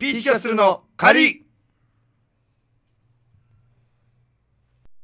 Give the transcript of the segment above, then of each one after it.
ピーチキャスルの仮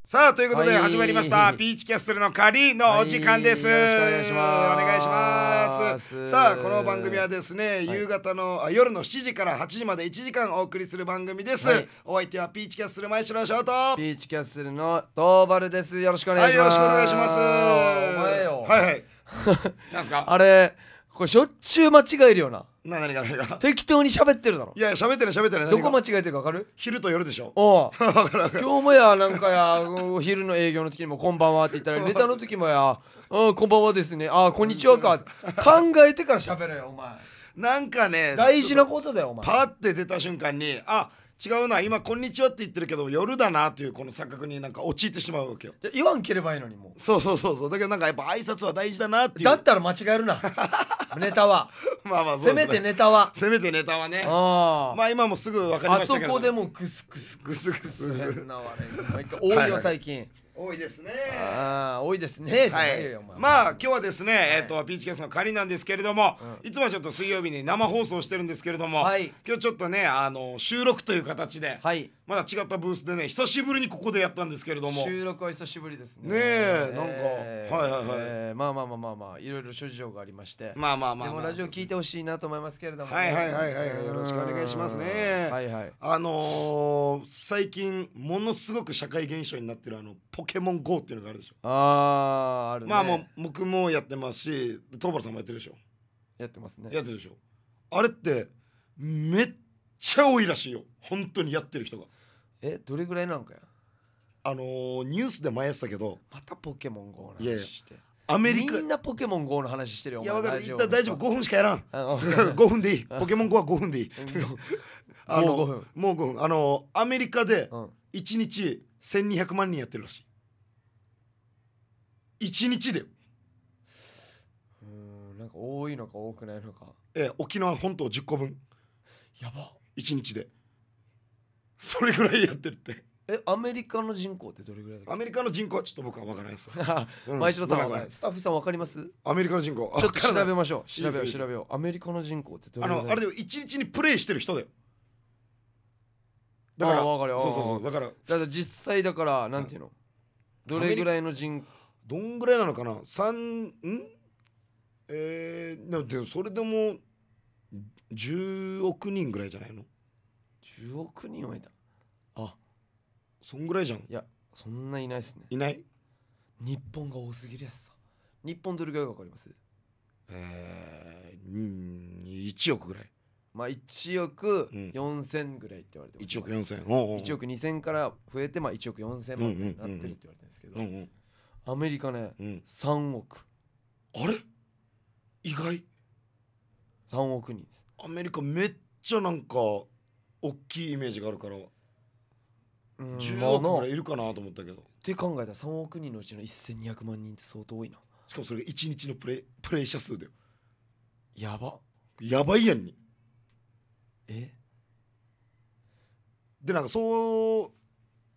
さあということで始まりました、はい、ピーチキャッスルの仮のお時間です、はい、よろしくお願いしますさあこの番組はですね、はい、夕方の夜の7時から8時まで1時間お送りする番組です、お相手はピーチキャッスル前城翔とピーチキャッスルのトーバルですよろしくお願いします、はい、よろしくお願いしますはいはい なんすかあれこれしょっちゅう間違えるよなな何が何が適当に喋ってるだろいや喋ってない喋ってないどこ間違えてるか分かる昼と夜でしょおう 今日もやなんかや お昼の営業の時にも「こんばんは」って言ったらネタ の時もや「こんばんはですねあこんにちはか」考えてから喋れよお前なんかね大事なことだよお前パッて出た瞬間にあっ違うな今「こんにちは」って言ってるけど夜だなというこの錯覚になんか陥ってしまうわけよ言わんければいいのにもうそうそうそうそうだけどなんかやっぱ挨拶は大事だなっていうだったら間違えるな ネタはまあまあそう、ね、せめてネタはせめてネタはねあまあ今もすぐ分かりましたけど、ね、あそこでもクスクスクスクス変な笑い多いよ最近、はいはい多いですねああ多いですねはいまあ今日はですね、はい、えっ、ー、とピーチキャスの仮なんですけれども、うん、いつもちょっと水曜日に生放送してるんですけれども、はい、今日ちょっとねあの収録という形で、はい、まだ違ったブースでね久しぶりにここでやったんですけれども収録は久しぶりですねねえなんか、はいはいはい、えー、まあまあまあまあまあいろいろ諸事情がありましてまあまあまあ、まあ、でもラジオ聞いてほしいなと思いますけれども、はいはいはいはいよろしくお願いしますねはいはいあのー、最近ものすごく社会現象になってるあのポケモン GO っていうのがあるでしょああある、ね、まあもう僕もやってますし東原さんもやってるでしょやってますねやってるでしょあれってめっちゃ多いらしいよ本当にやってる人がえどれぐらいなんかやあのーニュースで前やったけどまたポケモン GO のいや話してアメリカみんなポケモン GO の話してるよいやわかる大丈夫5分しかやらん5 分でいいポケモン GO は5分でいいあのもう5分もう5分あのーアメリカで1日1200万人やってるらしい1日でうんなんか多いのか多くないのかえ沖縄本島10個分やば1日でそれぐらいやってるってえアメリカの人口ってどれぐらいだアメリカの人口はちょっと僕は分からないですうん 前城さんはんスタッフさん分かりますアメリカの人口ちょっと調べましょう調べよう調べようアメリカの人口ってどあれぐらいのあれでも1日にプレイしてる人だよだからかるよそうそうそうだからから実際だからなんていうのどれぐらいの人口どんぐらいなのかな3んえー、ででもそれでも10億人ぐらいじゃないの10億人はいたあそんぐらいじゃんいやそんないないですねいない日本が多すぎるやつさ日本どれぐらいかかりますえー、1億ぐらいまあ1億4000ぐらいって言われてます、1億4000おうおう1億2000から増えてまあ1億4000万になってるって言われてるんですけど、アメリカね、うん、3億あれ意外3億人ですアメリカめっちゃなんか大きいイメージがあるから10億ぐらいいるかなと思ったけどって考えたら3億人のうちの1200万人って相当多いなしかもそれが1日のプレイプレイ者数だよやばやばいやんにえでなんかそう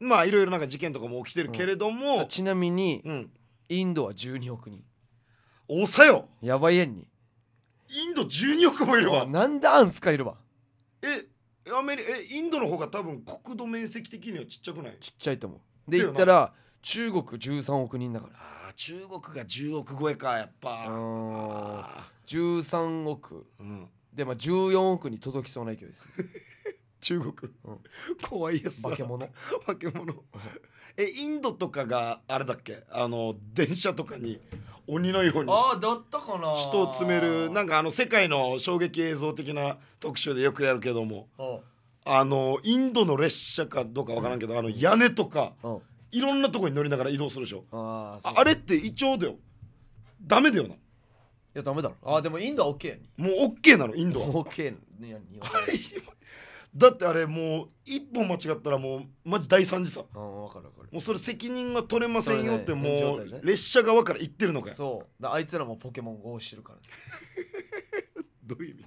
まあいろいろなんか事件とかも起きてるけれども、ちなみにうんインドは12億人多さよやばいやんにインド12億もいるわ なんであんすかいるわえアメリえインドの方が多分国土面積的にはちっちゃくないちっちゃいと思うで言ったら中国13億人だからあ中国が10億超えかやっぱあ13億、うん、でまあ14億に届きそうな勢いです 中国、うん、怖いやつ化け物化け物えインドとかがあれだっけあの電車とかに鬼のようにあだったかな人を詰めるなんかあの世界の衝撃映像的な特集でよくやるけどもあのインドの列車かどうかわからんけど、うん、あの屋根とか、うん、いろんなとこに乗りながら移動するでしょああれって一応だよダメだよないやダメだろあでもインドは OK や、ね、もう OK なのインドは OK やあれ だってあれもう一本間違ったらもうマジ大惨事さあ分かる分かるもうそれ責任が取れませんよってもう列車側から言ってるのかよそうだあいつらもポケモン GO してるから、どういう意味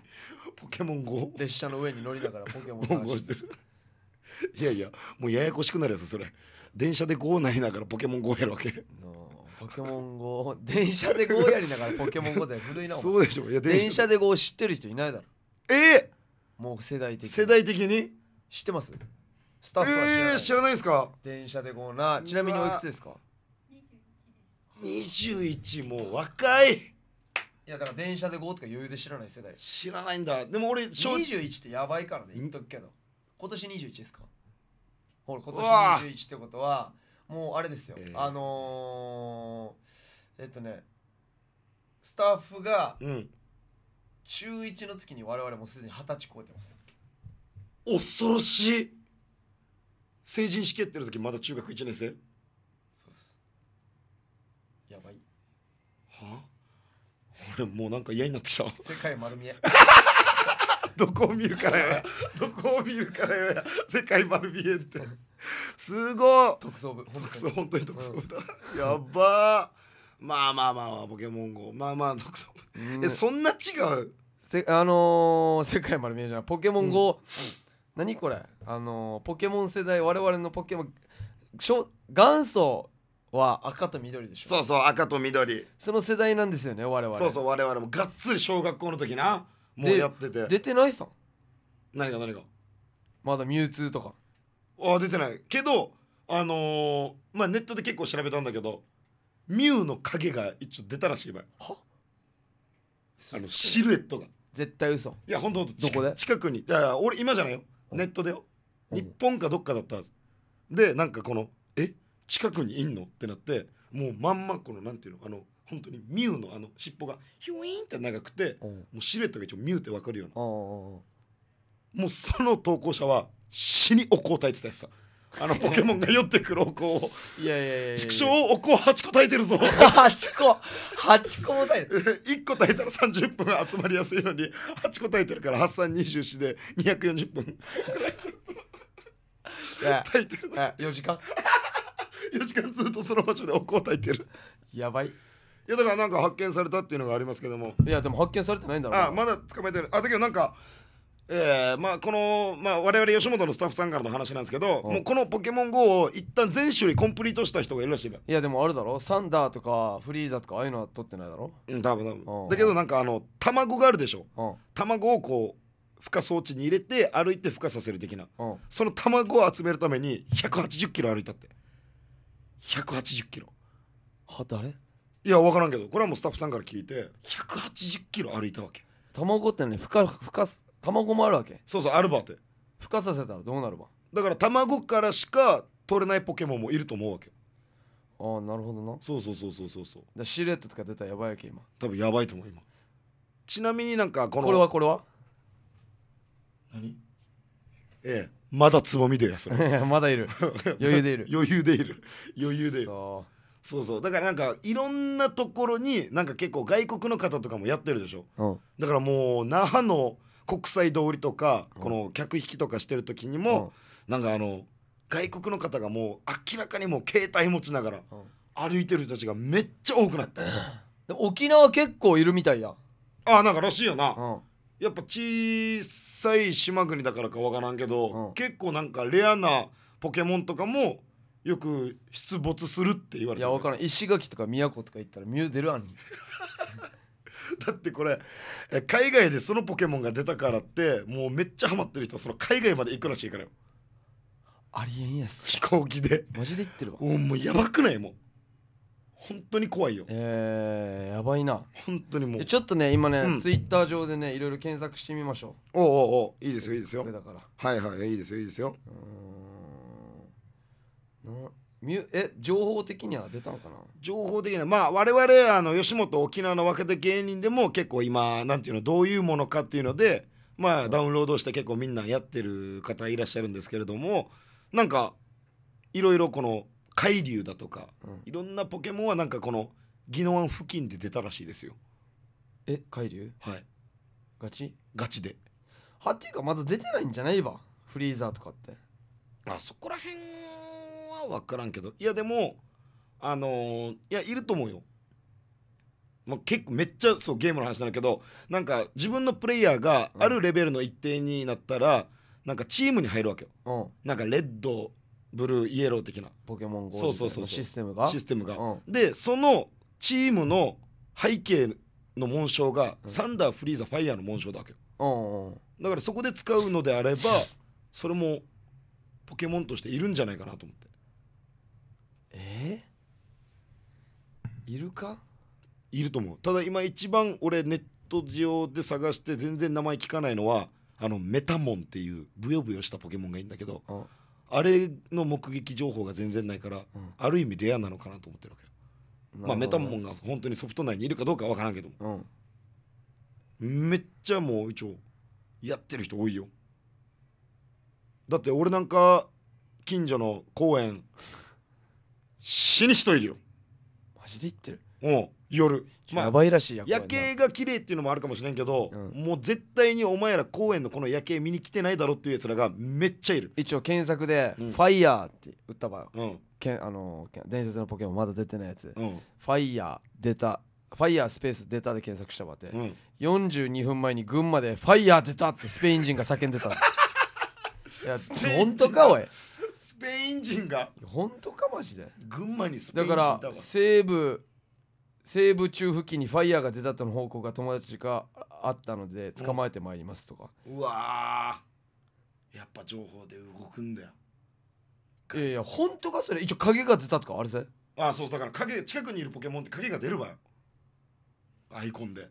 ポケモン GO? 列車の上に乗りながらポケモン探 GO してるいやいやもうややこしくなるやつそれ電車で GO なりながらポケモン GO やるわけポケモン GO 電車で GO やりながらポケモン GO でて古いなそうでしょいや電車で GO 知ってる人いないだろええもう世代的に世代的に知ってますスタッフは知らない,、えー、知らないですか電車でこうなちなみにおいくつですか21もう若いいやだから電車でうとか余裕で知らない世代知らないんだでも俺21ってやばいからね言っとくけど今年21ですかほら今年21ってことはもうあれですよ、えー、あのー、えっとねスタッフが、うん、中1の月に我々もすでに二十歳超えてます恐ろしい成人式やってる時まだ中学1年生そうすやばいは俺もうなんか嫌になってきた世界丸見え どこを見るからやどこを見るからや世界丸見えってすごい特捜部本当に特捜部だ、うん、やばまあまあまあまあポケモン GO まあまあ特捜部えそんな違うせあのー、世界丸見えじゃないポケモン GO、うん、何これあのー、ポケモン世代我々のポケモン元祖は赤と緑でしょそうそう赤と緑その世代なんですよね我々そうそう我々もがっつり小学校の時なもうやってて出てないさ何が何がまだミュウツーとかあ出てないけどあのー、まあネットで結構調べたんだけどミュウの影が一応出たらしい合はっあのシルエットが絶対嘘いや本当本当どこで近くにだから俺今じゃないよネットでよ日本かどっかだったはずでなんかこのえ近くにいんのってなってもうまんまこのなんていうのあの本当にミュウのあの尻尾がヒュイーンって長くて、もうシルエットが一応ミュウって分かるような、もうその投稿者は死にお香焚いてたやつさあのポケモンが寄ってくるおこをいやいやいや畜生おこを8個炊いてるぞ8個8個も炊いてる1 個炊えたら30分集まりやすいのに8個炊えてるから8324で240分ぐらいずっと炊いてる4時間4時間ずっとその場所でおこを炊いてるやばいいやだからなんか発見されたっていうのがありますけどもいやでも発見されてないんだろうあまだ捕まえてるあだけどなんかえーまあ、この、まあ、我々吉本のスタッフさんからの話なんですけど、もうこの「ポケモン GO」を一旦全種類コンプリートした人がいるらしいよいやでもあるだろサンダーとかフリーザとかああいうのは取ってないだろうん多分多分、うんだけどなんかあの卵があるでしょ、うん卵をこう孵化装置に入れて歩いて孵化させる的なうんその卵を集めるために180キロ歩いたって180キロは誰いや分からんけどこれはもうスタッフさんから聞いて180キロ歩いたわけ卵ってね孵化孵化す卵もあるわけそうそうあるばって孵化させたらどうなるばだから卵からしか取れないポケモンもいると思うわけああなるほどなそうそうそうそうそうそうだシルエットとか出たらやばいわけ今多分やばいと思う今ちなみになんかこのこれはこれは何ええまだつぼみでやそれ まだいる余裕でいる 余裕でいる余裕でいるそうそうだからなんかいろんなところになんか結構外国の方とかもやってるでしょ、うん、だからもう那覇の国際通りとか、この客引きとかしてる時にも、なんかあの外国の方がもう明らかにもう携帯持ちながら歩いてる人たちがめっちゃ多くなって、沖縄結構いるみたいやああなんからしいよな、うん、やっぱ小さい島国だからかわからんけど、うん、結構なんかレアなポケモンとかもよく出没するって言われていやわからん石垣とか宮古とか行ったらミュー出るあんに だってこれ海外でそのポケモンが出たからってもうめっちゃハマってる人はその海外まで行くらしいからよありえんやす飛行機でマジで言ってるわおもうやばくないもう本当に怖いよえー、やばいな本当にもうちょっとね今ね、うんツイッター上でねいろいろ検索してみましょうおうおおいいですよいいですよだからはいはいいいですよいいですようーんなえ情報的には出たのかな情報的なまあ我々あの吉本沖縄の若手芸人でも結構今なんていうのどういうものかっていうのでまあダウンロードして結構みんなやってる方いらっしゃるんですけれどもなんかいろいろこの海流だとか、いろんなポケモンはなんかこの宜野湾付近で出たらしいですよえ海流はいガチガチではッていうかまだ出てないんじゃないわフリーザーとかってあそこら辺分からんけどいやでもあのー、いやいると思うよ、まあ、結構めっちゃそうゲームの話なんだけどなんか自分のプレイヤーがあるレベルの一定になったら、うん、なんかチームに入るわけよ、うん、なんかレッドブルーイエロー的なポケモン GO うシステムがシステムが、うん、でそのチームの背景の紋章が、うん、サンダーフリーザファイヤーの紋章だわけよ、うん、だからそこで使うのであればそれもポケモンとしているんじゃないかなと思ってえいるかいると思うただ今一番俺ネット上で探して全然名前聞かないのはあのメタモンっていうブヨブヨしたポケモンがいいんだけどあれの目撃情報が全然ないから、うんある意味レアなのかなと思ってるわけよ、まあ、メタモンが本当にソフト内にいるかどうかわ分からんけどもうんめっちゃもう一応やってる人多いよだって俺なんか近所の公園死に人いるよマジで言ってる夜、やばいらしい夜景が綺麗っていうのもあるかもしれんけど、うん、もう絶対にお前ら公園のこの夜景見に来てないだろっていうやつらがめっちゃいる一応検索で「ファイヤー」って打った場合、うん、けあの伝説のポケモンまだ出てないやつ、うん、ファイヤー出たファイヤースペース出たで検索した場合って、うん、42分前に群馬で「ファイヤー出た!」ってスペイン人が叫んでた いや本当かおいペイン人が本当かマジで群馬にスペインだ人だわから西部西部中付近にファイヤーが出たとの方向が友達があったので捕まえてまいりますとか、うわーやっぱ情報で動くんだよいやいや本当かそれ一応影が出たとかあれぜあそうだから影近くにいるポケモンって影が出るわよアイコンで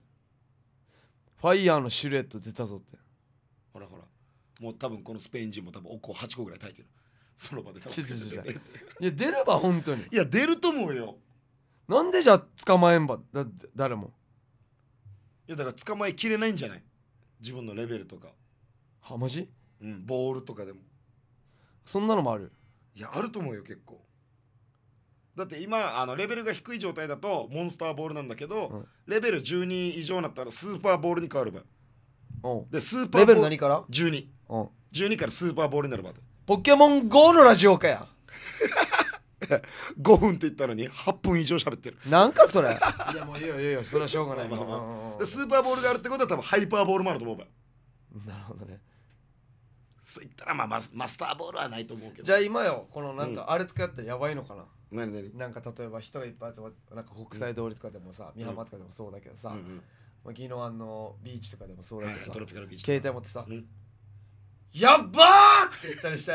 ファイヤーのシルエット出たぞってほらほらもう多分このスペイン人も多分おこ8個ぐらい炊いてるその場でいや出れば本当にいや出ると思うよなんでじゃあ捕まえんばだ誰もいやだから捕まえきれないんじゃない自分のレベルとかはマジうんボールとかでもそんなのもあるいやあると思うよ結構だって今あのレベルが低い状態だとモンスターボールなんだけど、うんレベル12以上になったらスーパーボールに変わるばよでスーパーボーレベル何から ?1212 からスーパーボールになるばでポケモン GO のラジオかや5 分って言ったのに8分以上喋ってるなんかそれ いやもういいよいいよそれはしょうがない、まあまあ、スーパーボールがあるってことは多分ハイパーボールもあると思うら。なるほどねそう言ったらまあマスマスターボールはないと思うけどじゃあ今よこのなんかあれ使ってやばいのかな、うん、何何なんか例えば人がいっぱい集まってなんか国際通りとかでもさ、うん、美浜とかでもそうだけどさ、うんうん、昨のビーチとかでもそうだけどさ、はい、携帯持ってさ、うんやっばーって言ったりして、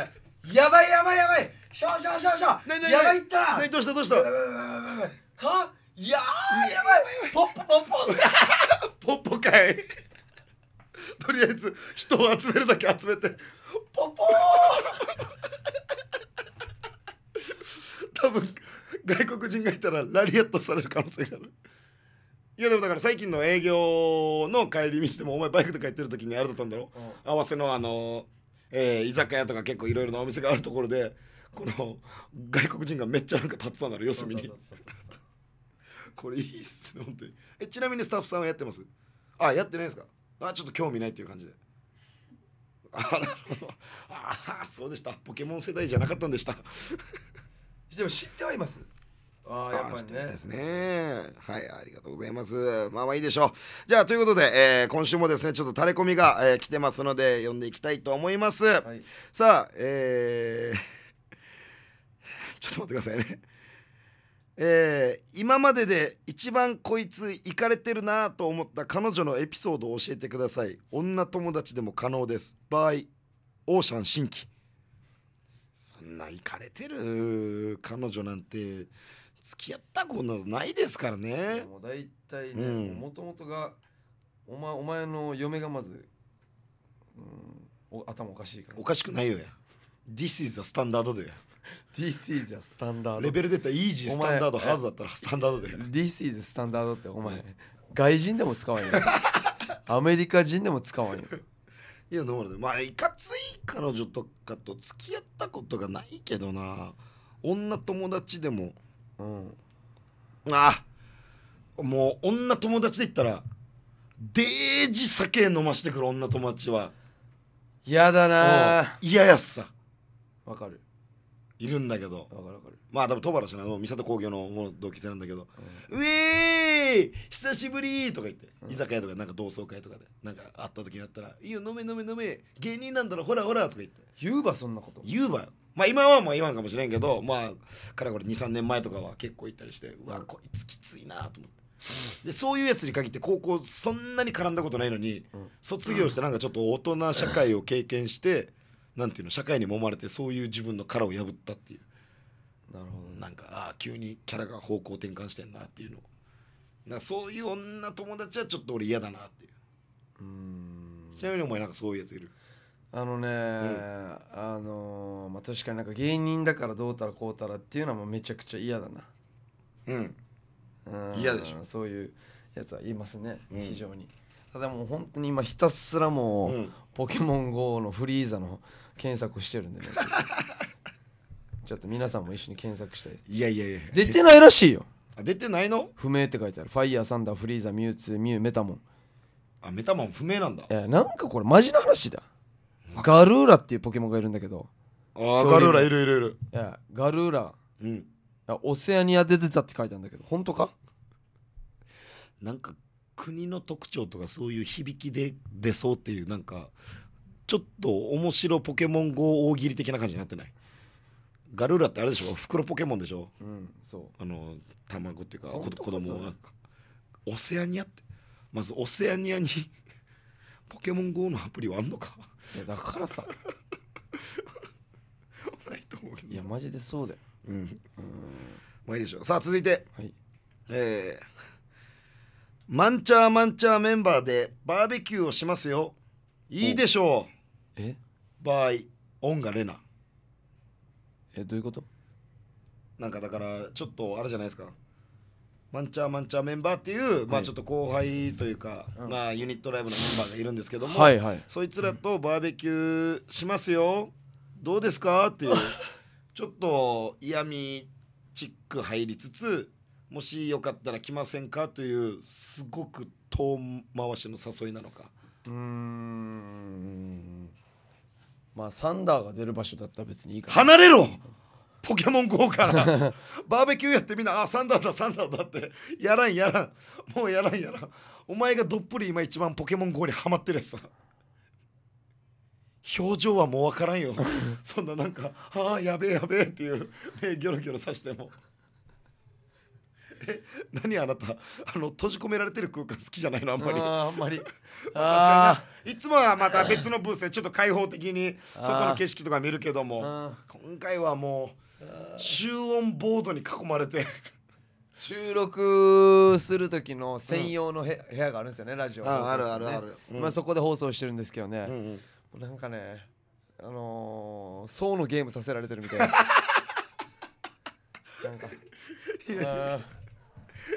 やばいやばいやばい、しょうしょうしょうしょう、ねね、やばいったら、ね、どうしたどうしたはいややばい、ポッポポッポ。ポッポかい。とりあえず人を集めるだけ集めて、ポッポー。多分外国人がいたらラリアットされる可能性がある。いやでもだから最近の営業の帰り道でもお前バイクで帰ってる時にあれだったんだろ、うん、合わせのあの、えー、居酒屋とか結構いろいろなお店があるところでこの外国人がめっちゃなんか立ってたんだろ四隅に これいいっすね本当にえちなみにスタッフさんはやってますあやってないですかあちょっと興味ないっていう感じでああそうでしたポケモン世代じゃなかったんでした でも知ってはいますあやっぱりねですねはいありがとうございますまあまあいいでしょうじゃあということで、えー、今週もですねちょっとタレコミが、えー、来てますので読んでいきたいと思います、はい、さあえー、ちょっと待ってくださいねえー、今までで一番こいつ行かれてるなと思った彼女のエピソードを教えてください女友達でも可能です場合オーシャン新規そんなイかれてる彼女なんて付き合ったことないですからねもう大体ねもともとがお,、前お前の嫁がまず、うん、お頭おかしいからおかしくないよや This is standard だよ This is standard レベルでったらスタンダードハードだったらスタンダードだよ This is t standard ってお前外人でも使わんよアメリカ人でも使わんよいやでもまあいかつい彼女とかと付き合ったことがないけどな女友達でもうんあもう女友達で言ったらデージ酒飲ましてくる女友達は嫌だな嫌やっさわかるいるんだけどわかるわかるまあ多分戸原氏なの三里工業のもう同期生なんだけど「うえ、ん、ー久しぶり!」とか言って、うん、居酒屋とかなんか同窓会とかでなんか会った時になったら「いいよ飲め飲め飲め芸人なんだろほらほら」とか言って言うばそんなこと言うばよまあ今はもう今かもしれんけどまあからこれ23年前とかは結構行ったりしてうわこいつきついなと思って。でそういうやつに限って高校そんなに絡んだことないのに、うん、卒業してなんかちょっと大人社会を経験して、うん、なんていうの社会に揉まれてそういう自分の殻を破ったっていうなるほどなんかああ急にキャラが方向転換してんなっていうのなそういう女友達はちょっと俺嫌だなっていうちなみにお前なんかそういうやついるあのね、うん、あのまあ確かになんか芸人だからどうたらこうたらっていうのはもうめちゃくちゃ嫌だなうん嫌でしょそういうやつは言いますね、うん、非常にただもう本当に今ひたすらもう、うん、ポケモン GO のフリーザの検索してるんでね ちょっと皆さんも一緒に検索して。いやいやいや出てないらしいよ出てないの不明って書いてあるファイヤーサンダーフリーザミュウツーミュウメタモンあメタモン不明なんだいやなんかこれマジな話だガルーラっていうポケモンがいるんだけどああガルーラいるいるいるいやガルーラ、うん、オセアニアで出たって書いてあるんだけど本当かなんか国の特徴とかそういう響きで出そうっていうなんかちょっと面白ポケモン GO 大喜利的な感じになってないガルーラってあれでしょ袋ポケモンでしょうんそうあの卵っていうか子供なんかオセアニアってまずオセアニアにポケモン GO のアプリはあんのかいやだからさないと思うけどいやマジでそうだようんまあいいでしょうさあ続いてはいえー、マンチャーマンチャーメンバーでバーベキューをしますよいいでしょうえう場合オンがレナえどういうことなんかだからちょっとあれじゃないですかマンチャーマンチャーメンバーっていう、はい、まあちょっと後輩というか、うん、まあユニットライブのメンバーがいるんですけども、はいはい、そいつらとバーベキューしますよどうですかっていう ちょっと嫌味チック入りつつもしよかったら来ませんかというすごく遠回しの誘いなのかうんまあサンダーが出る場所だったら別にいいかな離れろポケモン GO からバーベキューやってみんなあサンダーだサンダーだってやらんやらんもうやらんやらんお前がどっぷり今一番ポケモン GO にはまってるやつ表情はもう分からんよ そんななんか「ああやべえやべえ」っていう目ギョロギョロさしてもえ何あなたあの閉じ込められてる空間好きじゃないのあんまりあんまり確 かにいつもはまた別のブースでちょっと開放的に 外の景色とか見るけども今回はもう集音ボードに囲まれて収録する時の専用のへ、部屋があるんですよねラジオ、ね、ああるあるある、うん、まあ、そこで放送してるんですけどね、うんうん、なんかねあのー、層のゲームさせられてるみたいな なんかあ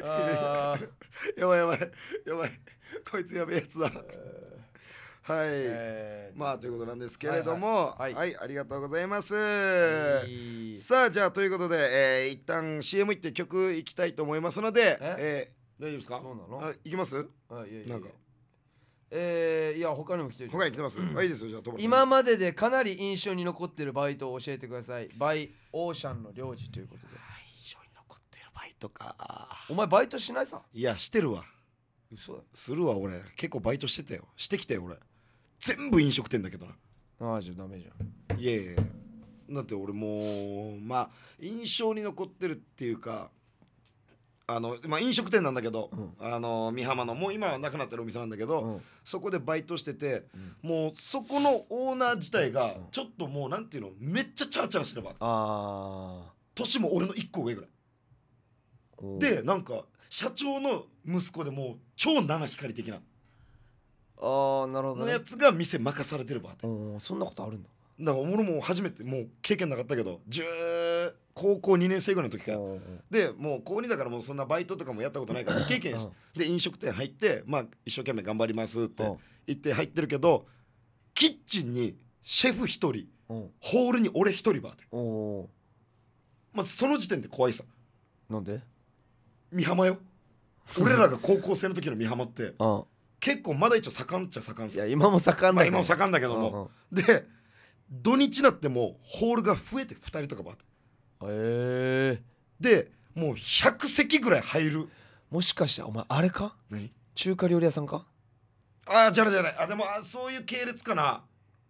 あ やばいやばいやばいこいつやべえやつだはい、えー、まあということなんですけれども、はい、はいはい、ありがとうございます、えー、さあじゃあということで、えー、一旦 CM 行って曲いきたいと思いますのでえ、えー、大丈夫ですかそうなのあ行きますあいやいやなんかえー、いや他にも来てる他に来てます、うん、いいですよじゃあ今まででかなり印象に残ってるバイトを教えてくださいバイオーシャンの領事ということで印象に残ってるバイトかお前バイトしないさいやしてるわ嘘だするわ俺結構バイトしてたよしてきたよ俺全部飲食店だけどなああじゃダメじゃんいやいやだって俺もうまあ印象に残ってるっていうかあの、まあ、飲食店なんだけど、うん、あの美浜のもう今はなくなってるお店なんだけど、うん、そこでバイトしてて、うん、もうそこのオーナー自体がちょっともうなんていうのめっちゃチャラチャラしてればあ年も俺の1個上ぐらいでなんか社長の息子でもう超七光的なああなるほど、のやつが店任されてるバーってそんなことあるんだだから俺も初めてもう経験なかったけど10高校2年生ぐらいの時かでもう高2だからもうそんなバイトとかもやったことないから経験やしで飲食店入ってまあ一生懸命頑張りますって言って入ってるけどキッチンにシェフ1人ホールに俺1人バーっておおまずその時点で怖いさなんで美浜よ俺らが高校生の時の美浜ってあ結構まだ一応盛んっちゃ盛んいや今も盛んだけ今も盛んだけども、うんうん、で土日になってもホールが増えて2人とかばへえでもう100席ぐらい入るもしかしてお前あれか何中華料理屋さんかああじゃないじゃないあでもあそういう系列かな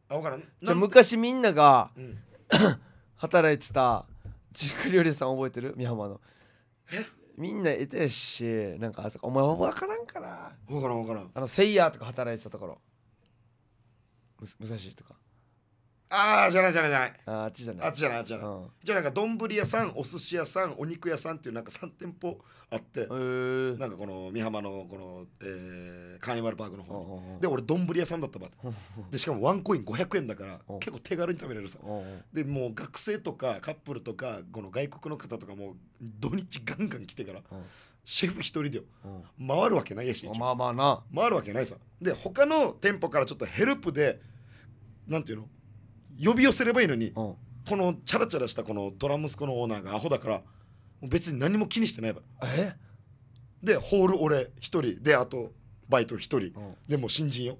あ分からんじゃ昔みんなが、うん、働いてた中華料理屋さん覚えてる美浜のえみんな得てやしなんかあそこお前わからんかなわからんわからんあのセイヤーとか働いてたところむ武蔵とかああじゃないじゃないじゃないああっちじゃないあっちじゃないあっちじゃない、うん、じゃあなんか丼屋さんお寿司屋さんお肉屋さんっていうなんか3店舗あってなんかこの美浜のこの、えー、カーニバルパークの方で俺丼屋さんだったばでしかもワンコイン500円だから結構手軽に食べれるさでもう学生とかカップルとかこの外国の方とかも土日ガンガン来てからシェフ一人でよ、回るわけないやしまあまあな回るわけないさで他の店舗からちょっとヘルプでなんていうの呼び寄せればいいのに、このチャラチャラしたこのドラ息子のオーナーがアホだから別に何も気にしてないわえでホール俺一人であとバイト一人、でも新人よ、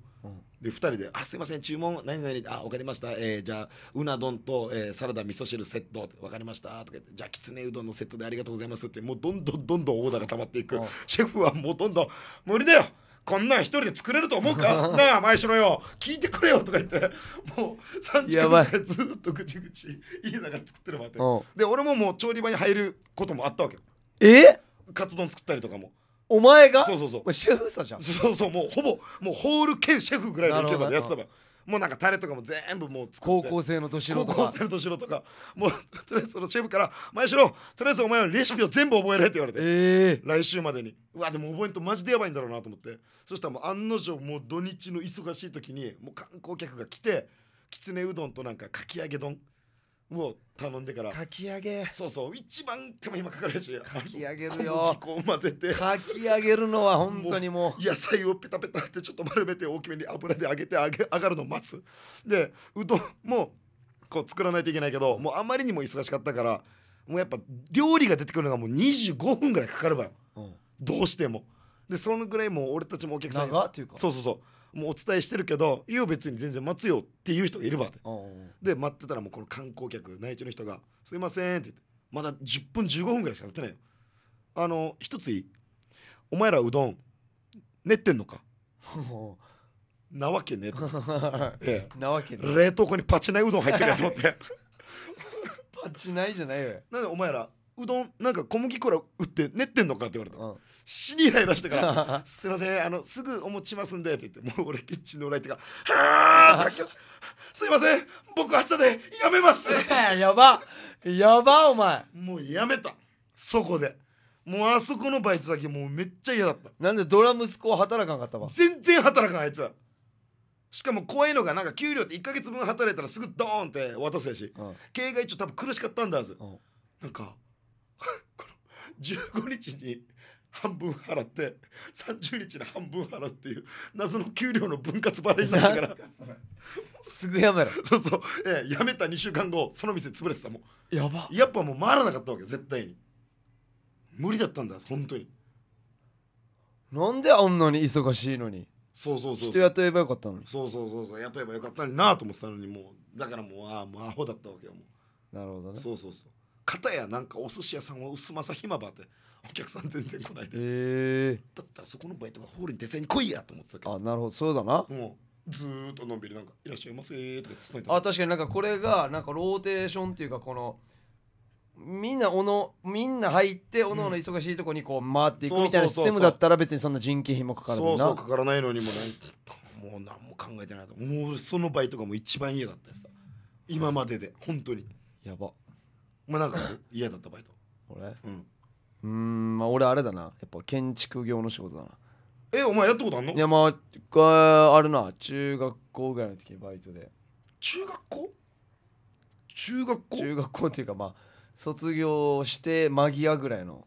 で2人で「あすいません注文何々あ分かりましたえー、じゃあうな丼と、えー、サラダ味噌汁セット分かりました」とか言って「じゃあきつねうどんのセットでありがとうございます」ってもうどんどんどんどんオーダーが溜まっていく、シェフはもうどんどん「無理だよこんなん一人で作れると思うか なあ前しろよ聞いてくれよとか言ってもう3時間ぐらいずっとぐちぐち言いながら作ってるわってで俺ももう調理場に入ることもあったわけえカツ丼作ったりとかもお前がそうそうそうシェフさじゃんそうそうもうほぼもうホール兼シェフぐらいの勢いまやってたわもうなんかタレとかも全部もう高校生の年の高校生の年とかもうとりあえずそのシェフから「前ろとりあえずお前はレシピを全部覚えれ」って言われて、えー、来週までにうわでも覚えんとマジでやばいんだろうなと思ってそしたらもう案の定もう土日の忙しい時にもう観光客が来てきつねうどんとなんかかき揚げ丼もう頼んでからかき揚げそうそう一番手間暇かかるしかき揚げるよ小麦粉を混ぜてかき揚げるのは本当にもう野菜をペタペタってちょっと丸めて大きめに油で揚げて揚げ上がるのを待つでうどんもこう作らないといけないけどもうあまりにも忙しかったからもうやっぱ料理が出てくるのがもう25分ぐらいかかるわよ、うん、どうしてもでそのぐらいもう俺たちもお客さんそうそうそうもうお伝えしてるけどいいよ別に全然待つよっていう人がいればで待ってたらもうこの観光客内地の人が「すいません」って言ってまだ10分15分ぐらいしか経ってないよあの一ついいお前らうどん練ってんのか なわけねと ええ、なわけね冷凍庫にパチないうどん入ってるやと思って パチないじゃないよなんでお前らうどんなんか小麦粉ら売って練ってんのかって言われた、うん死にイライラしたから 「すいませんあのすぐお持ちしますんで」って言ってもう俺キッチンの裏行ってから「はあ すいません僕明日でやめます」やばやばお前もうやめたそこで。もうあそこのバイトだけもうめっちゃ嫌だったなんでドラ息子は働かんかったわ全然働かんあいつしかも怖いのがなんか給料って1か月分働いたらすぐドーンって渡すやし、うん、経営が一応多分苦しかったんだはず、うん、なんかこの15日に半分払って30日に半分払うっていう謎の給料の分割払いになったからすぐやめろそうそう、えやめた2週間後その店潰れてたもんやばやっぱもう回らなかったわけ絶対に無理だったんだ本当になんであんなに忙しいのにそうそうそう人雇えばよかったのにそうそうそうそう雇えばよかったのになと思ってたのにもうだからもうああもうアホだったわけよもうなるほどねそうそうそう片やなんかお寿司屋さんは薄まさひまばってお客さん全然来ないで、えだったらそこのバイトがホールに出伝いに来いやと思ってたけどあなるほどそうだなもうずーっとのんびりなんか「いらっしゃいませ」とか言ったあ確かになんかこれがなんかローテーションっていうかこのみんなおのみんな入っておのおの忙しいとこにこう回っていくみたいなシステムだったら別にそんな人件費もかからそうなそうかからないのにもなんかもう何も考えてないともうそのバイトがもう一番嫌だったやつ今までで本当にやばまあなんか嫌だったバイト 俺うんうんまあ俺あれだなやっぱ建築業の仕事だなえお前やったことあんのいやまあああるな中学校ぐらいの時にバイトで中学校中学校中学校っていうかまあ卒業して間際ぐらいの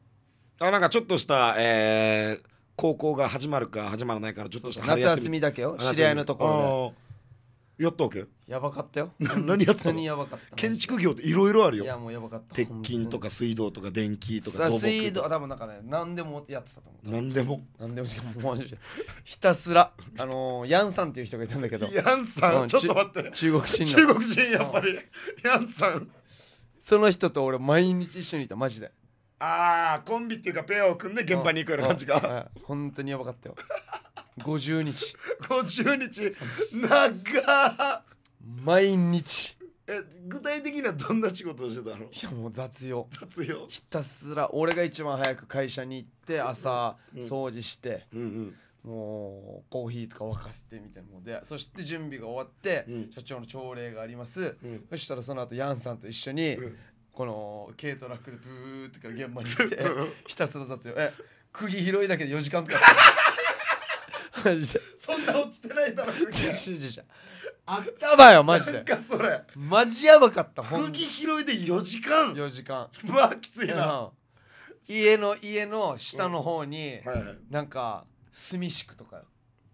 あなんかちょっとしたえー、高校が始まるか始まらないからちょっとした夏休みだけよ知り合いのところでやったわけやばかったよ 何やってたのやばかった建築業っていろいろあるよいやもうやばかった鉄筋とか水道とか電気とか水道多分なんかね何でもやってたと思う何でも何でもしかもひたすらあのー、ヤンさんっていう人がいたんだけどヤンさん、うん、ちょっと待って中国人中国人やっぱり、ヤンさんその人と俺毎日一緒にいたマジでああコンビっていうかペアを組んで現場に行くような感じが、うんうん、本当にやばかったよ50日50日長っ毎日え具体的にはどんな仕事をしてたのいやもう雑用雑用ひたすら俺が一番早く会社に行って朝掃除して、うんうんうん、もうコーヒーとか沸かせてみたいなもんでそして準備が終わって、社長の朝礼があります、そしたらその後ヤンさんと一緒に、この軽トラックでブーってから現場に行ってひたすら雑用え釘拾いだけで4時間とか マジでそんな落ちてないだろ釘ちちあったばよマジなんでかそれマジやばかった空気釘拾いで4時間4時間うわ、きついな、家の家の下の方に、はいはい、なんか炭敷くとか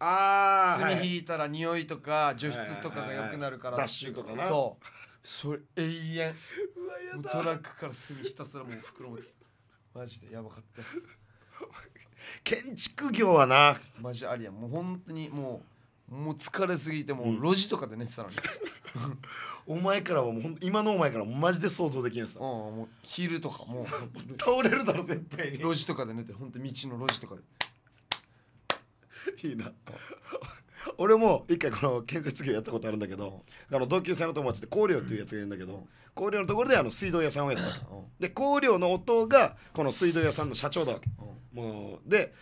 ああ炭引いたら匂いとか除湿とかが良くなるからはいはいはいダッシュとかなそうそれ永遠トラックから炭ひたすらもう袋持ってマジでやばかったです建築業はなマジありやもう本当にもうもう疲れすぎてもう路地とかで寝てたのに、お前からはもう今のお前からマジで想像できなでさうん、もう昼とかもう 倒れるだろ絶対に路地とかで寝て本当道の路地とかでいいな俺も一回この建設業やったことあるんだけど、あの同級生の友達で香料っていうやつがいるんだけど、香料のところであの水道屋さんをやってたで香料の弟がこの水道屋さんの社長だわけ、うんもうで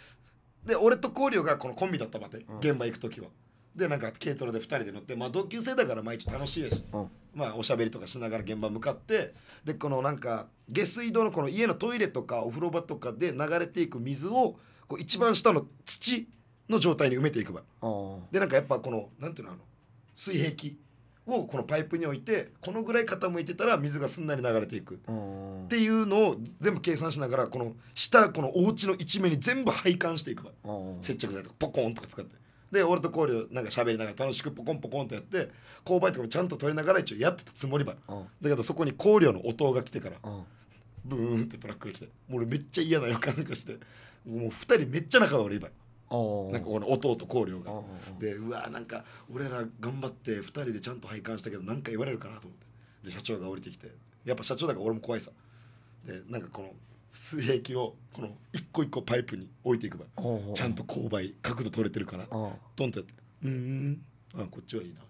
で俺と光陵がこのコンビだったまで、うん、現場行く時はでなんか軽トラで2人で乗ってまあ同級生だから毎日楽しいでし、うん、まあおしゃべりとかしながら現場向かってでこのなんか下水道のこの家のトイレとかお風呂場とかで流れていく水をこう一番下の土の状態に埋めていく場合でなんかやっぱこのなんていうのあの水平器をこのパイプに置いてこのぐらい傾いてたら水がすんなり流れていくっていうのを全部計算しながらこの下このお家の一面に全部配管していくわ接着剤とかポコンとか使ってで俺と交流なんか喋りながら楽しくポコンポコンとやって勾配とかもちゃんと取りながら一応やってたつもりばだけどそこに氷の音が来てからブーンってトラックが来て俺めっちゃ嫌な予感がしてもう2人めっちゃ仲悪いばい。なんかこの弟光陵がでうわなんか俺ら頑張って2人でちゃんと拝観したけど何か言われるかなと思ってで社長が降りてきてやっぱ社長だから俺も怖いさでなんかこの水平器をこの一個一個パイプに置いていく合ちゃんと勾配角度取れてるからドンとやって「うんあこっちはいいな」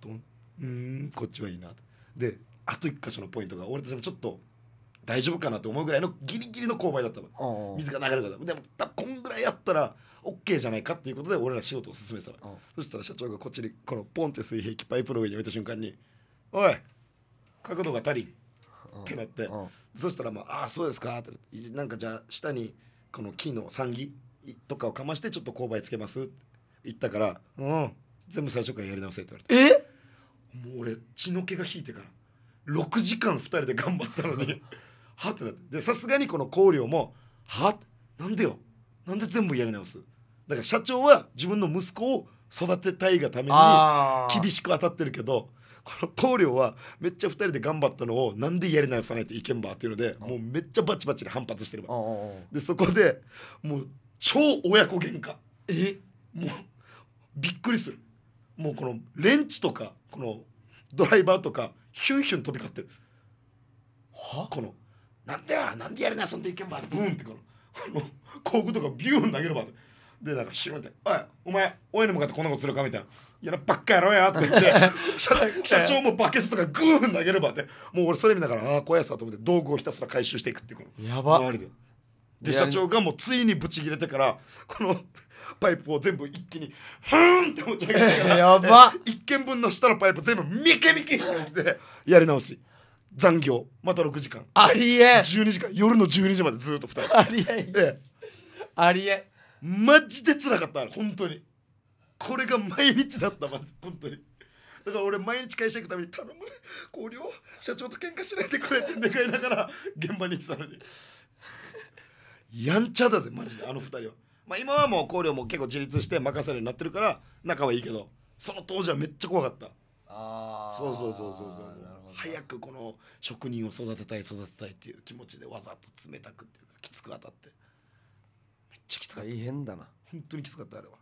ドン「うんこっちはいいな」であと一箇所のポイントが俺たちもちょっと大丈夫かなと思うぐらいのギリギリの勾配だった水が流れるからでもこんぐらいやったら OK じゃないかっていうことで俺ら仕事を進めてたの、そしたら社長がこっちにこのポンって水平器パイプの上に置いた瞬間に「おい角度が足りん」ってなって、そしたら、まあ「ああそうですか」ってなんかじゃあ下にこの木の三木とかをかましてちょっと勾配つけますって言ったから「うん全部最初からやり直せ」って言われてえもう俺血の気が引いてから6時間2人で頑張ったのにはってなってさすがにこの香料も「はなんでよなんで全部やり直すだから社長は自分の息子を育てたいがために厳しく当たってるけどこの棟梁はめっちゃ2人で頑張ったのをなんでやり直さないといけんばっていうのでもうめっちゃバチバチに反発してるわでそこでもう超親子喧嘩えもうびっくりするもうこのレンチとかこのドライバーとかヒュンヒュン飛び交ってるはこのなんでやなんでやりなそんでいけんばブーンってこの工 具とかビューン投げればでなんか閉って「おいお前親に向かってこんなことするか」みたいな「やらばっかやろうや」って言って 社長もバケツとかグーン投げればってもう俺それ見ながら「ああ怖いやつだ」と思って道具をひたすら回収していくっていうやば周りでで社長がもうついにブチ切れてからこのパイプを全部一気にふーんって持ち上げて やば1軒分の下のパイプ全部ミケミケってやり直し残業また6時間ありえ12時間夜の12時までずっと2人ありえええありえマジで辛かった本当にこれが毎日だったまず本当にだから俺毎日会社行くために頼む高良社長と喧嘩しないでくれって願いながら現場に行ってたのにやんちゃだぜマジであの2人はまあ今はもう高も結構自立して任せるようになってるから仲はいいけどその当時はめっちゃ怖かったああそうそうそうそうそうなる早くこの職人を育てたい育てたいっていう気持ちでわざと冷たくっていうかきつく当たってめっちゃきつかった大変だな本当にきつかったあれはっ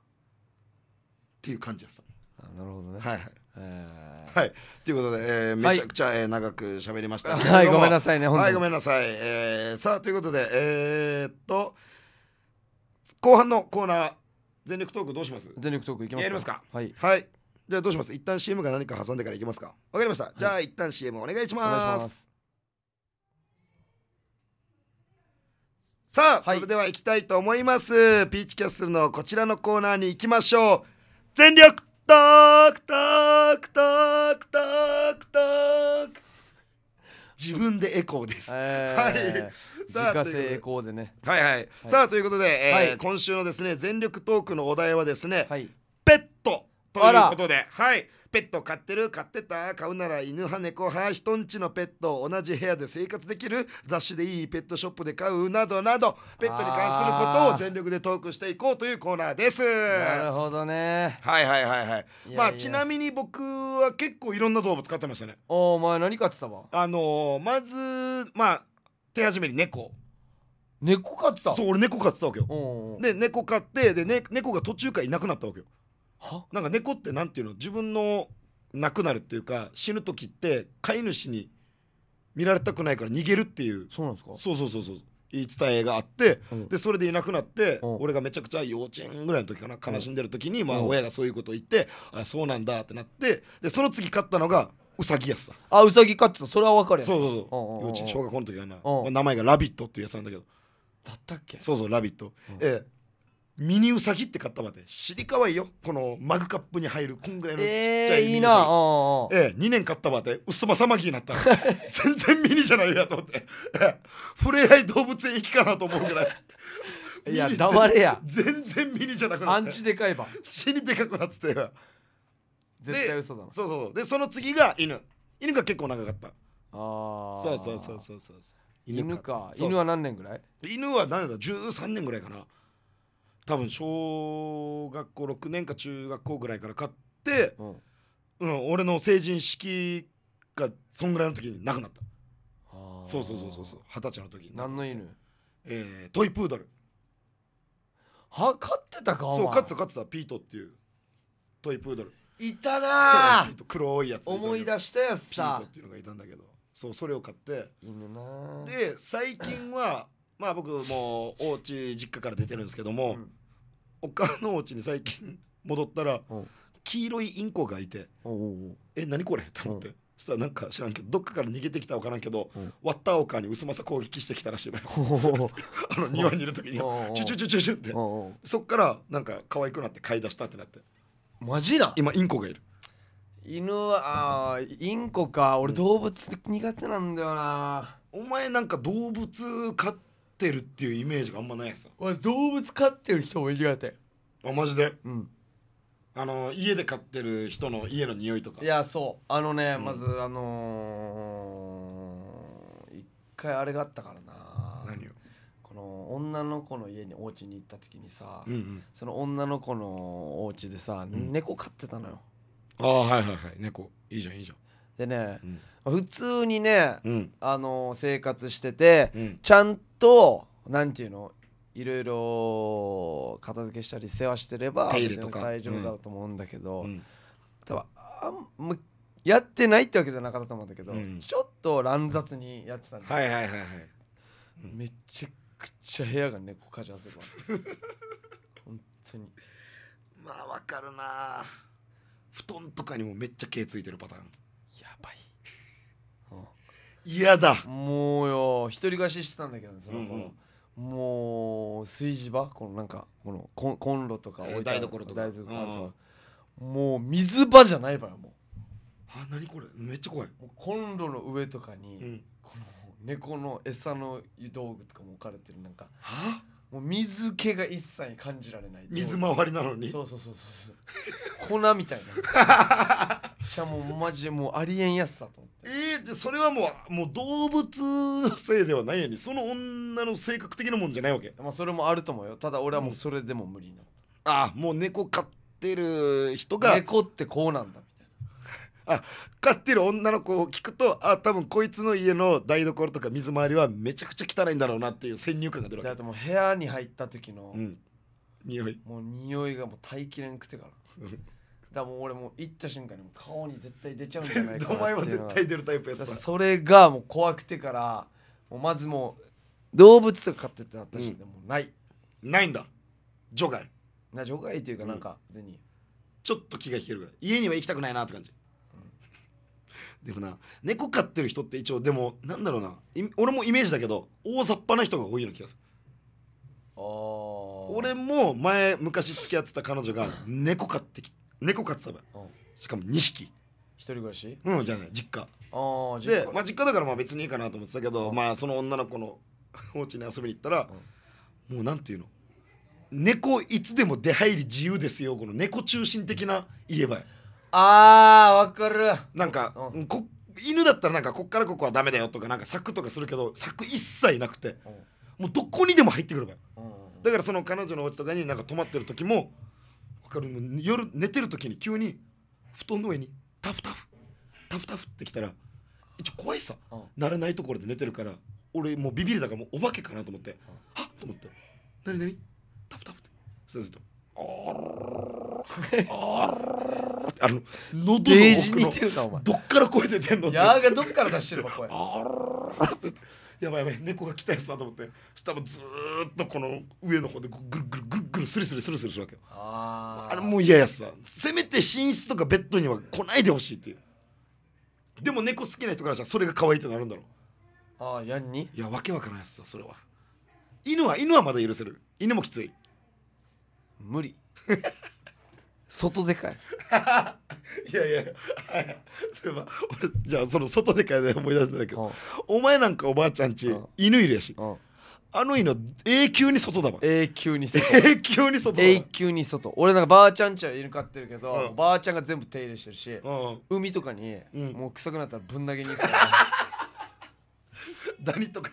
ていう感じやったあなるほどねはいはいえー、はい、ということで、えー、めちゃくちゃ、はい、えー、長く喋りました はいごめんなさいねはいごめんなさい、えー、さあということでえー、っと後半のコーナー全力トークどうします全力トークいきますかはい、はいじゃあどうします一旦 CM が何か挟んでからいきますかわかりました、はい、じゃあ一旦 CM お願いしますさあ、はい、それでは行きたいと思いますピーチキャッスルのこちらのコーナーに行きましょう全力タークタークタークタークターク自分でエコーです。えー、はい。さあ、自家製エコーでね。はいはい。はい、さあということで、えーはい、今週のですね全力トークのお題はですね、はい、ということで、はい、ペット飼ってる飼ってた飼うなら犬派猫派人んちのペット同じ部屋で生活できる雑誌でいいペットショップで飼うなどなどペットに関することを全力でトークしていこうというコーナーですなるほどねはいはいはいはいまあちなみに僕は結構いろんな動物飼ってましたねおお前何飼ってたわあのー、まずまあ手始めに猫猫飼ってたそう俺猫飼ってたわけよで猫飼ってで、ね、猫が途中からいなくなったわけよなんか猫ってなんていうの自分の亡くなるっていうか死ぬ時って飼い主に見られたくないから逃げるっていうそうなんですかそうそうそうそう言い伝えがあって、うん、でそれでいなくなって、うん、俺がめちゃくちゃ幼稚園ぐらいの時かな悲しんでる時に、うん、まあ、親がそういうことを言ってあそうなんだってなってでその次買ったのがウサギやさあウサギ飼ってたそれは分かるやそうそうそう幼稚園小学校の時かな、まあ、名前が「ラビット!」っていうやつなんだけどだったっけそうそう「ラビット!」ええミニウサギって買ったまでシリカワいよこのマグカップに入るこんぐらいのちっちゃいミニウサギ、えー、いいなえ2年買ったまでウソすサさまぎになった 全然ミニじゃないやと思って触れ合い動物園行きかなと思うぐらい いや黙れや全然ミニじゃなくなってアンチでかいば死にでかくなってて絶対嘘だなそうそうでその次が犬犬が結構長かったああそうそうそうそうそう犬か犬は何年ぐらい犬は何だ13年ぐらいかな多分小学校6年か中学校ぐらいから買って、うん、うん、俺の成人式がそんぐらいの時になくなったそうそうそうそうそう二十歳の時に何の犬えー、トイプードルは飼ってたかそう飼ってた飼ってたピートっていうトイプードルいたなピート黒いやつ思い出したやつさピートっていうのがいたんだけどそうそれを買ってで最近はまあ僕もうお家実家から出てるんですけども、うん、お母のお家に最近戻ったら、黄色いインコがいて「え、うおえ何これ?」と思って。そしたらなんか知らんけどどっかから逃げてきたわからんけど、うん、割ったおかに薄まさ攻撃してきたらしいの あの庭にいる時にチュチュチュチュチュってそっからなんか可愛くなって買い出したってなってマジな今インコがいる犬はあインコか俺動物苦手なんだよな、うん、お前なんか動物飼ってってるっていうイメージがあんまないですよ動物飼ってる人もいるやてあマジでうんあの家で飼ってる人の家の匂いとかいやそうあのね、うんまずあのー、一回あれがあったからな何をこの女の子の家にお家に行った時にさ、うんうんその女の子のお家でさ、ん猫飼ってたのよああはいはいはい猫いいじゃんいいじゃんでね、うん、普通にね、うん、あの生活してて、うん、ちゃんとなんていうのいろいろ片付けしたり世話してれば大丈夫だと思うんだけど、多分あんやってないってわけじゃなかったと思うんだけど、ちょっと乱雑にやってたんで、はいはいはいはい、めちゃくちゃ部屋が猫かじゃせば 本当にまあわかるな布団とかにもめっちゃ毛ついてるパターン嫌だもうよ一人暮らししてたんだけどその頃、うんうん、もう炊事場このなんかこのコンコンロとか置いて、えー、台所とか所とか、うん、もう水場じゃないわよもうあ何これめっちゃ怖いコンロの上とかに、うん、この猫の餌の湯道具とかも置かれてるなんかはもう水気が一切感じられない水回りなのにそうそうそうそう粉みたいなちゃもうマジでもうありえんやつさと思ってえー、じゃそれはもうもう動物のせいではないよにその女の性格的なもんじゃないわけまあそれもあると思うよただ俺はもうそれでも無理な、あもう猫飼ってる人が猫ってこうなんだみたいなあ飼ってる女の子を聞くとあ多分こいつの家の台所とか水回りはめちゃくちゃ汚いんだろうなっていう先入観が出るわけだってもう部屋に入った時の、うん、匂いもう匂いがもう耐えきれんくてからだもう俺も行った瞬間にも顔に絶対出ちゃうんじゃないかな お前はって絶対出るタイプやだそれがもう怖くてからもうまずもう動物とか飼ってってなったし、うんでもないないんだ除外な除外っていうかなんか別に、ちょっと気が引けるぐらい家には行きたくないなって感じ、でもな猫飼ってる人って一応でもなんだろうな俺もイメージだけど大雑把な人が多いような気がするああ俺も前昔付き合ってた彼女が猫飼ってき猫飼ってたのしかも2匹一人暮らしうんじゃない実家あでまあ実家だからまあ別にいいかなと思ってたけどまあその女の子の お家に遊びに行ったらもうなんていうの猫いつでも出入り自由ですよこの猫中心的な言えばあわかるなんかこ犬だったらなんかこっからここはダメだよとかなんか柵とかするけど柵一切なくてもうどこにでも入ってくればだからその彼女のお家とかになんか泊まってる時もわかるも夜寝てる時に急に布団の上にタフタフタフタフってきたら一応怖いさ、うん、慣れないところで寝てるから俺もうビビりだからもうお化けかなと思って、うん、はっと思って「なになにタフタフ」ってそうすると「あ ーあー」ってあの喉の奥のどっから声出てんのってやがどっから出してるか声やばいやばい猫が来たやつだと思ってスタたらずっとこの上の方でぐるぐるぐるスリスリスリスリするわけよああれもう嫌やさせめて寝室とかベッドには来ないでほしいっていうでも猫好きな人からしたらそれが可愛いってなるんだろうああやんにいやわけわからんやつさそれは犬は犬はまだ許せる犬もきつい無理 外でかい いやいや そういえば俺じゃあその外でかいで思い出したんだけどお前なんかおばあちゃんち犬いるやしあの犬永久に外だもん永久に外永久に外永久に外俺なんかばあちゃんちは犬飼ってるけど、うん、ばあちゃんが全部手入れしてるし、うん、海とかに、もう臭くなったらぶん投げに行くから ダニとか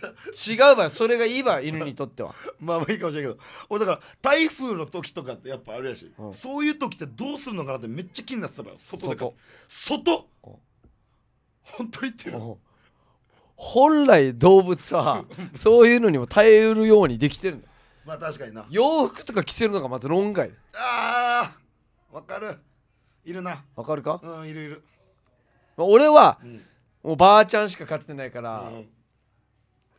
違うわそれがいいわ犬にとっては まあまあいいかもしれないけど俺だから台風の時とかってやっぱあるやし、うん、そういう時ってどうするのかなってめっちゃ気になってたわよ外で外外、ん、本当に言ってる、本来動物はそういうのにも耐えうるようにできてるのまあ確かにな洋服とか着せるのがまず論外ああわかるいるなわかるか、うんいるいる、まあ、俺は、うん、もうばあちゃんしか飼ってないから、うん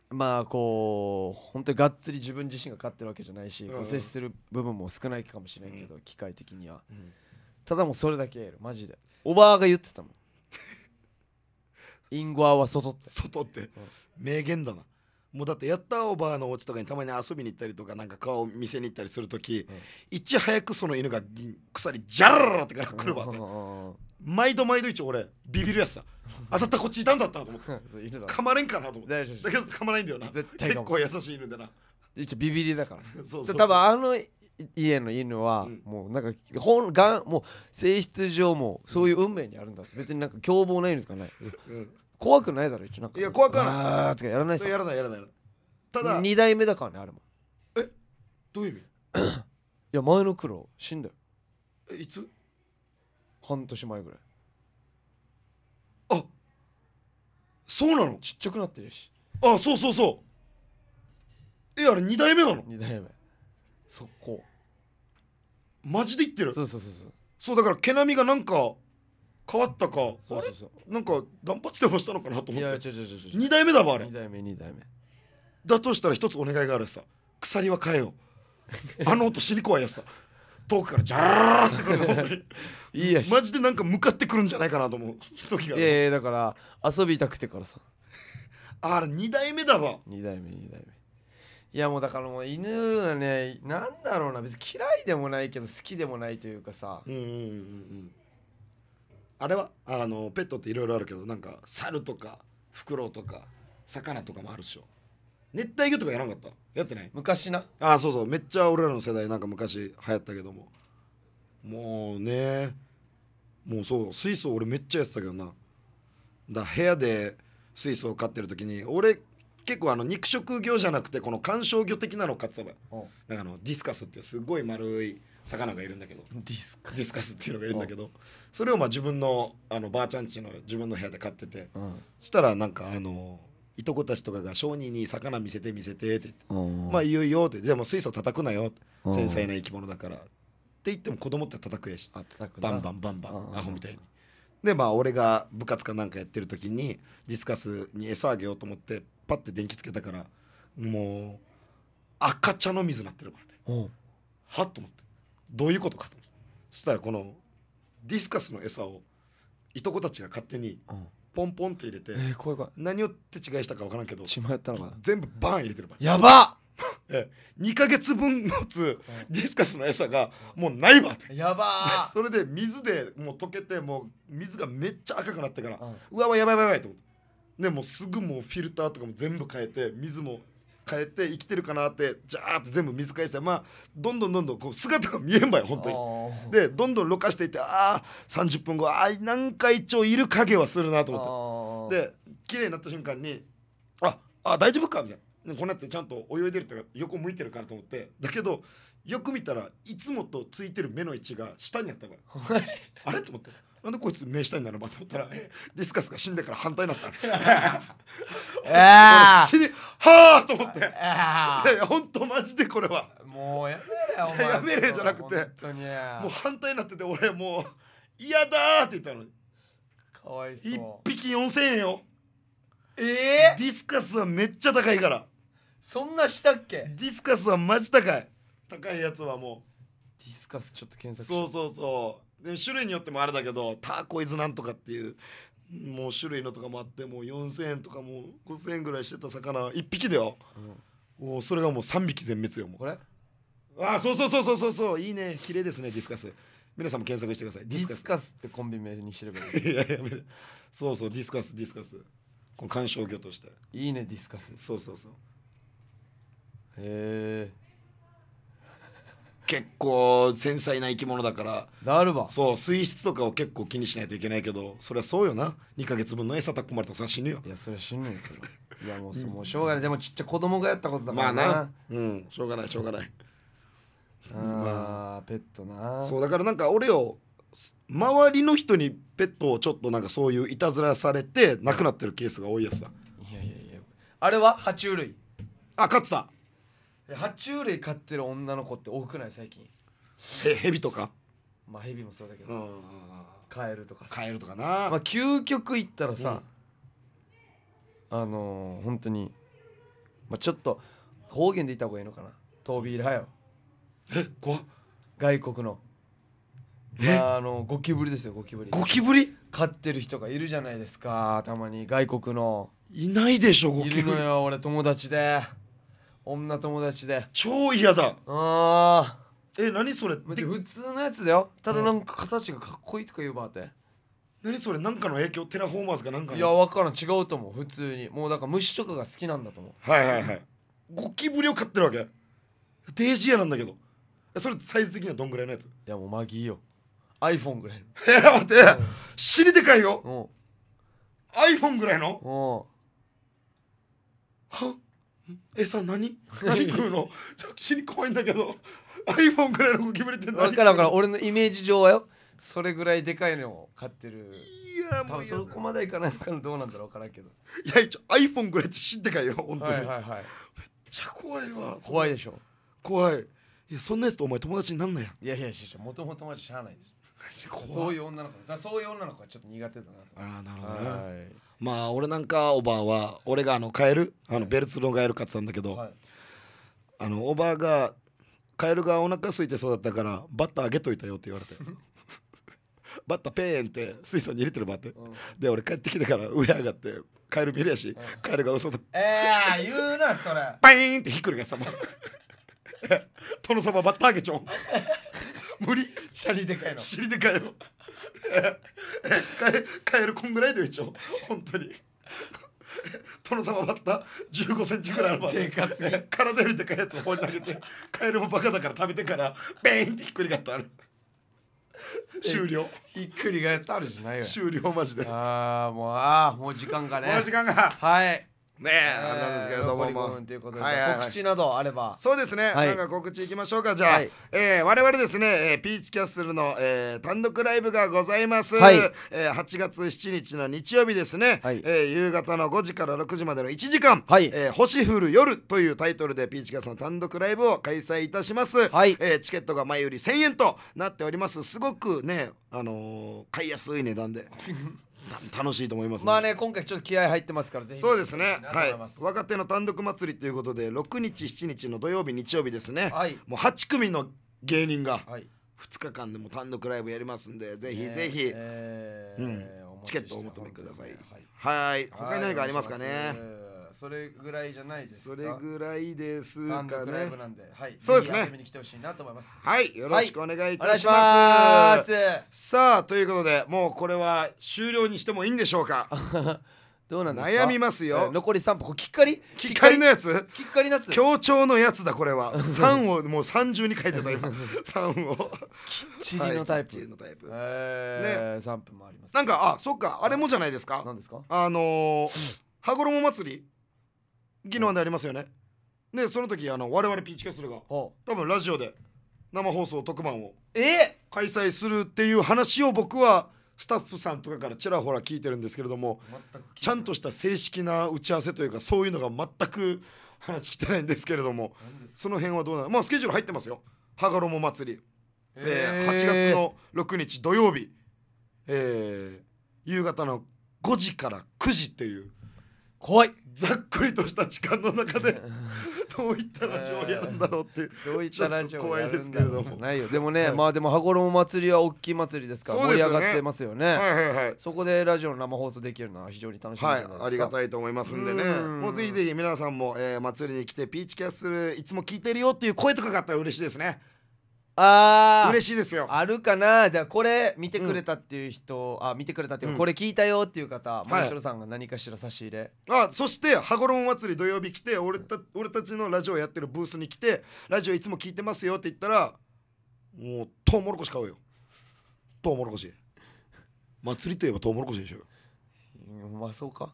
まあこう本当にがっつり自分自身が飼ってるわけじゃないし、うん、接する部分も少ないかもしれんけど、うん、機械的には、うん、ただもうそれだけやるマジでおばあが言ってたもんインゴアは外って外って名言だな、もうだってやったおばあのお家とかにたまに遊びに行ったりとかなんか顔を見せに行ったりする時、うん、いち早くその犬が鎖にジャララってから来るわって、毎度毎度一応俺ビビるやつさ当たったこっちいたんだったと思って噛まれんかなと思ってだけど噛まないんだよな絶対結構優しい犬だな一応ビビりだから そうそう多分あの家の犬はもうなんか本がんもう性質上もそういう運命にあるんだ別になんか凶暴な犬ですかね、怖くないだろ一応なんかいや怖くないあとかやらないやらないやらないただ2代目だからねあれもえどういう意味いや前の黒死んだよえいつ半年前ぐらいあそうなのちっちゃくなってるしあそうそうそうえあれ2代目なの2代目速攻マジで言ってるそうそうそうそうそうだから毛並みがなんか変わったかそうそうそうなんか断髪でもしたのかなと思いやっ違うて違う違う違う2代目だばあれ2代目2代目だとしたら一つお願いがあるさ鎖は変えよう あの音死に怖いやつさ遠くからジャラーってくるのに いいやマジでなんか向かってくるんじゃないかなと思う時がいやいやだから遊びたくてからさあれ2代目だわ2代目2代目いやもうだからもう犬はねなんだろうな別に嫌いでもないけど好きでもないというかさうんうんうんうんあれはあのペットっていろいろあるけどなんか猿とかフクロウとか魚とかもあるっしょ熱帯魚とかやらなかったやってない昔なああそうそうめっちゃ俺らの世代なんか昔流行ったけどももうねもうそう水槽俺めっちゃやってたけどなだ部屋で水槽を飼ってる時に俺結構あの肉食魚じゃなくてこの観賞魚的なのを買ってたのよなんかあのディスカスっていうすごい丸い魚がいるんだけどディスカスディスカスっていうのがいるんだけどそれをまあ自分のあのばあちゃんちの自分の部屋で飼ってて、うん、したらなんかあのいとこたちとかが商人に魚見せて見せてって言って、まあいよいよってでも水素叩くなよ繊細な生き物だからって言っても子供って叩くやしバンバンバンバンアホみたいにでまあ俺が部活かなんかやってる時にディスカスに餌あげようと思ってパッて電気つけたからもう赤茶の水なってるからてはっと思ってどういうことかと思ってそしたらこのディスカスの餌をいとこたちが勝手にポンポンって入れて、えー、い何を手違いしたか分からんけど全部バン入れてるやばっ2か月分のつディスカスの餌がもうないわってやばそれで水でもう溶けてもう水がめっちゃ赤くなってから、うん、うわわやばいやばいやばいと思ってでもすぐもうフィルターとかも全部変えて水も変えて生きてるかなってジャーって全部水返してまあどんどんどんどんこう姿が見えんばよ本当にでどんどんろ過していってああ30分後ああ何か一応いる影はするなと思ってで綺麗になった瞬間にああ大丈夫かみたいなこうなってちゃんと泳いでるっか横向いてるからと思ってだけどよく見たらいつもとついてる目の位置が下にあったから あれと思ってなんでこいつ名下になるのと思ったらディスカスが死んでから反対になった えで 死にはあと思ってえ本当マジでこれはもうやめれよやめれじゃなくてもう反対になってて俺もう嫌だって言ったのにかわいそう1匹4000円よええー、ディスカスはめっちゃ高いからそんなしたっけディスカスはマジ高い高いやつはもうディスカスちょっと検索そうそうそう種類によってもあれだけどターコイズなんとかっていうもう種類のとかもあってもう4,000円とかもう5,000円ぐらいしてた魚1匹だよ、おそれがもう3匹全滅よもうこれああそうそうそうそうそうそういいね綺麗ですねディスカス皆さんも検索してくださいディスカスってコンビ名にしればいいいややめるそうそうディスカスディスカスこの観賞魚としていいねディスカスそうそうそうへえ結構繊細な生き物だからなるわそう水質とかを結構気にしないといけないけどそりゃそうよな2か月分の餌たくまれたらそれ死ぬよいやそれは死ぬよそれいやもうそ もうしょうがないでもちっちゃい子供がやったことだからまあなうんしょうがないしょうがないあ、まあ、ペットなそうだからなんか俺を周りの人にペットをちょっとなんかそういういたずらされて亡くなってるケースが多いやつだいやいやいやあれは爬虫類あ勝ってた爬虫類飼ってる女の子って多くない最近へ蛇とかまあ蛇もそうだけど、カエルとかカエルとかな、まあ、究極いったらさ、あのー、本当にまあちょっと方言で言った方がいいのかなトー入れよえ怖っ外国のまああのゴキブリですよゴキブリゴキブリ飼ってる人がいるじゃないですかたまに外国のいないでしょゴキブリいるのよ俺友達で女友達で超嫌だあえ何それって普通のやつだよただなんか形がかっこいいとか言うばって何それなんかの影響テラフォーマーズかなんかいや分からん違うと思う普通にもうだから虫とかが好きなんだと思うはいはいはいゴキブリを飼ってるわけデージアなんだけどそれサイズ的にはどんぐらいのやついやもうマギーよ iPhone ぐらいのいや 待って、死にでかいよ iPhone ぐらいのはっ餌何何食うのちょっと死に怖いんだけど iPhone くらいのゴキブリって何だからんから俺のイメージ上はよそれぐらいでかいのを買ってるいやもうそこまでいかないからどうなんだろうからんけどいや一応 iPhone ぐらいって死んでかいよ本当に、はいはいはい、めっちゃ怖いわ怖いでしょ怖いいやそんなやつとお前友達になんなやいやいやいやもともと友達しゃあないですそういう女の子そういう女の子はちょっと苦手だなとああなるほどね、はい、まあ俺なんかおばあは俺があのカエルあのベルツのガエル飼ってたんだけど、はい、あのおばあがカエルがお腹空いてそうだったからバッタあげといたよって言われて バッタペーンって水槽に入れてるばって、うん、で俺帰ってきてから上上がってカエル見るやし、うん、カエルが嘘だええー、言うなそれパインってひっくり返したもん 殿様バッタあげちょん無理シャリでかいのリでかいの えカエルこんぐらいで一応本当に殿様バッタ15センチぐらいあるまで体よりでかいやつを放り投げてカエルもバカだから食べてからベーンってひっくり返ったある終了ひっくり返ったあるじゃないよ終了マジでああもうああもう時間がねもう時間がはいねあれなんですけれども、告知などあればそうですね、なんか告知いきましょうかじゃあ、はいえー、我々ですね、えー、ピーチキャッスルの、えー、単独ライブがございます、はいえー、8月7日の日曜日ですね、はいえー、夕方の5時から6時までの1時間「はいえー、星降る夜」というタイトルでピーチキャッスルの単独ライブを開催いたします、はいえー、チケットが前より1000円となっておりますすごくねあのー、買いやすい値段で 楽しいと思います、ね、まあね今回ちょっと気合入ってますからそうですねはい若手の単独祭りということで6日7日の土曜日日曜日ですね、はい、もう8組の芸人が2日間でも単独ライブやりますんでぜひぜひ、えー、うん、チケットお求めください、はい、はい他に何かありますかね、それぐらいじゃないですかそれぐらいですかねライブなんで、はい、そうですね遊びに来てほしいなと思いますはいよろしくお願いいたしますはい、ますさあということでもうこれは終了にしてもいいんでしょうか どうなんですか悩みますよ残り3歩きっかりきっかりのやつきっかりのやつ強調のやつだこれは3 をもう30に書いてた今3 をきっちりのタイプ、はい、のタイプえー、ね3分もありますなんかあそっかあれもじゃないですか何ですかあのー、羽衣祭り宜野湾でありますよね、でその時あの我々ピーチキャスルが多分ラジオで生放送特番をえ開催するっていう話を僕はスタッフさんとかからちらほら聞いてるんですけれどもちゃんとした正式な打ち合わせというかそういうのが全く話来てないんですけれどもその辺はどうなのまあスケジュール入ってますよ羽衣祭り、えー、8月の6日土曜日、えー、夕方の5時から9時っていう怖いざっくりとした時間の中で どういったラジオをやるんだろうってどういったラジオをやるんだろうじないよ でもね、はい、まあでも羽衣祭りは大きい祭りですから盛り上がってますよね、ね、はいはいはいそこでラジオの生放送できるのは非常に楽しみです、はい、ありがたいと思いますんでねもうぜひぜひ皆さんも、えー、祭りに来てピーチキャッスルいつも聞いてるよっていう声とかがあったら嬉しいですねああ嬉しいですよあるかなじゃあこれ見てくれたっていう人、あ見てくれたっていうこれ聞いたよっていう方いマンさんが何かしら差し入れ、あそして羽衣祭り土曜日来て俺た俺たちのラジオやってるブースに来てラジオいつも聞いてますよって言ったらもうトウモロコシ買うよトウモロコシ祭りといえばトウモロコシでしょうんまあそうか、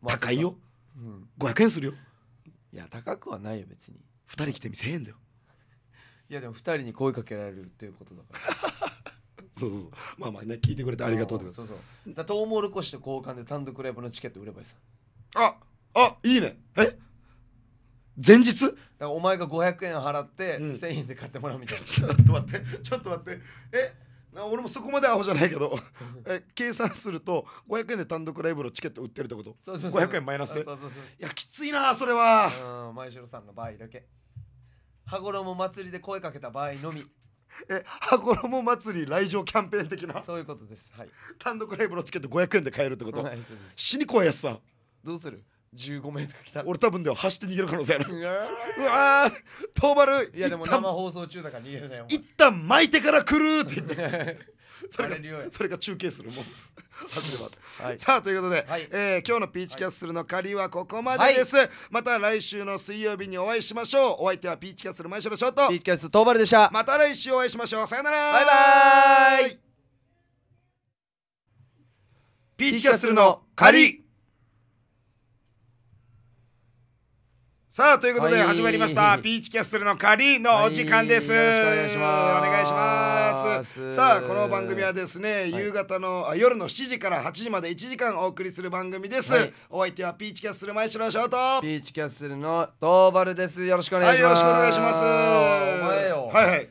ま高いよ、うん、500円するよいや高くはないよ別に2人来てみせえへんだよいやでも2人に声かけられるっていうことだから そうそうそうまあまあね聞いてくれてありがとうってそうそうだトウモロコシと交換で単独ライブのチケット売ればいいさああいいねえ前日だお前が500円払ってうん1000円で買ってもらうみたいな、ちょっと待ってちょっと待ってえな俺もそこまでアホじゃないけど え計算すると500円で単独ライブのチケット売ってるってことそうそう500円マイナスでそうそうそういやきついなそれはうん前城さんの場合だけ羽衣祭りで声かけた場合のみ え羽衣祭り来場キャンペーン的なそういうことですはい単独ライブのチケット500円で買えるってこと、はい、です死に怖いやつさどうする15名とか来た俺多分では走って逃げる可能性あるうわー遠丸いやでも生放送中だから逃げるなよ一旦巻いてから来るって言って それがそれが中継するもん はい、さあということで、はい、えー、今日のピーチキャッスルの借りはここまでです、はい、また来週の水曜日にお会いしましょうお相手はピーチキャッスル毎週のショートピーチキャッスル東原でしたまた来週お会いしましょうさよならバイバイピーチキャッスルの借りさあということで始まりました、はい、ピーチキャッスルのカリーのお時間です、はい、お願いしますさあこの番組はですね、はい、夕方の夜の7時から8時まで1時間お送りする番組です、お相手はピーチキャッスル前城翔とピーチキャッスルのトーバルですよろしくお願いします、よろしくお願いしますお前よはいはい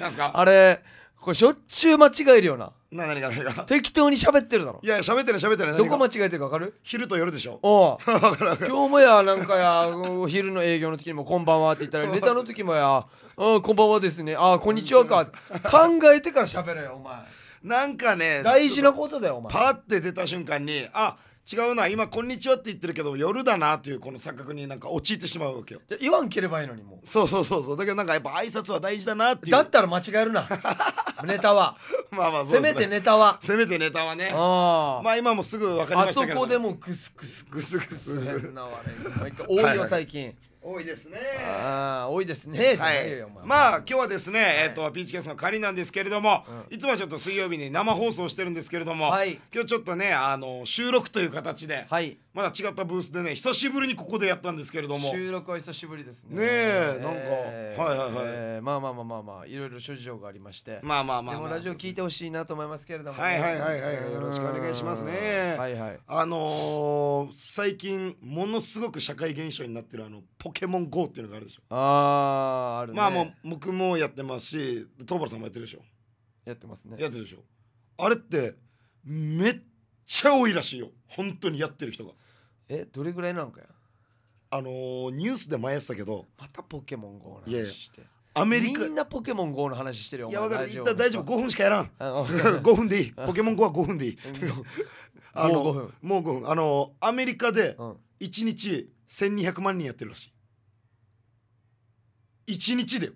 なん すかあれこれしょっちゅう間違えるよなな何が何が適当に喋ってるだろいや喋ってる喋ってるどこ間違えてるか分かる昼と夜でしょお 今日もやなんかやお昼の営業の時にも「こんばんは」って言ったら ネタの時もや「うんこんばんはですねあこんにちはか」考えてから喋れよお前なんかね大事なことだよお前パッて出た瞬間にあっ違うな今「こんにちは」って言ってるけど夜だなというこの錯覚になんか陥ってしまうわけよ言わんければいいのにもうそうそうそうそうだけどなんかやっぱ挨拶は大事だなっていうだったら間違えるな ネタはまあまあそうせめてネタはせめてネタはねあまあ今もすぐ分かりましたけど、ね、あそこでもクスクスクスクス変な悪い多いよ最近、はいはい多いですね多いですねはいまあ今日はですね、えっ、とピーチケースの仮なんですけれども、いつもちょっと水曜日に生放送してるんですけれども、はい、今日ちょっとねあの収録という形で、はい、まだ違ったブースでね久しぶりにここでやったんですけれども収録は久しぶりですねねえ、なんか、はいはいはい、えー、まあまあまあまあまあいろいろ諸事情がありましてまあまあまあ、まあ、でもラジオ聞いてほしいなと思いますけれども、ね、はいはいはいはいよろしくお願いしますねはいはいあのー、最近ものすごく社会現象になってるあのポケモン GO っていうのがあるでしょああある、ね、まあもう僕もやってますし東原さんもやってるでしょやってますねやってるでしょあれってめっちゃ多いらしいよ本当にやってる人がえどれぐらいなんかやあのーニュースで前やったけどまたポケモン GO のいや話してアメリカみんなポケモン GO の話してるよいや分かるいった大丈夫5分しかやらん5 分でいいポケモン GO は5分でいい あのもう5分もう5分あのーアメリカで1日1200万人やってるらしい1日で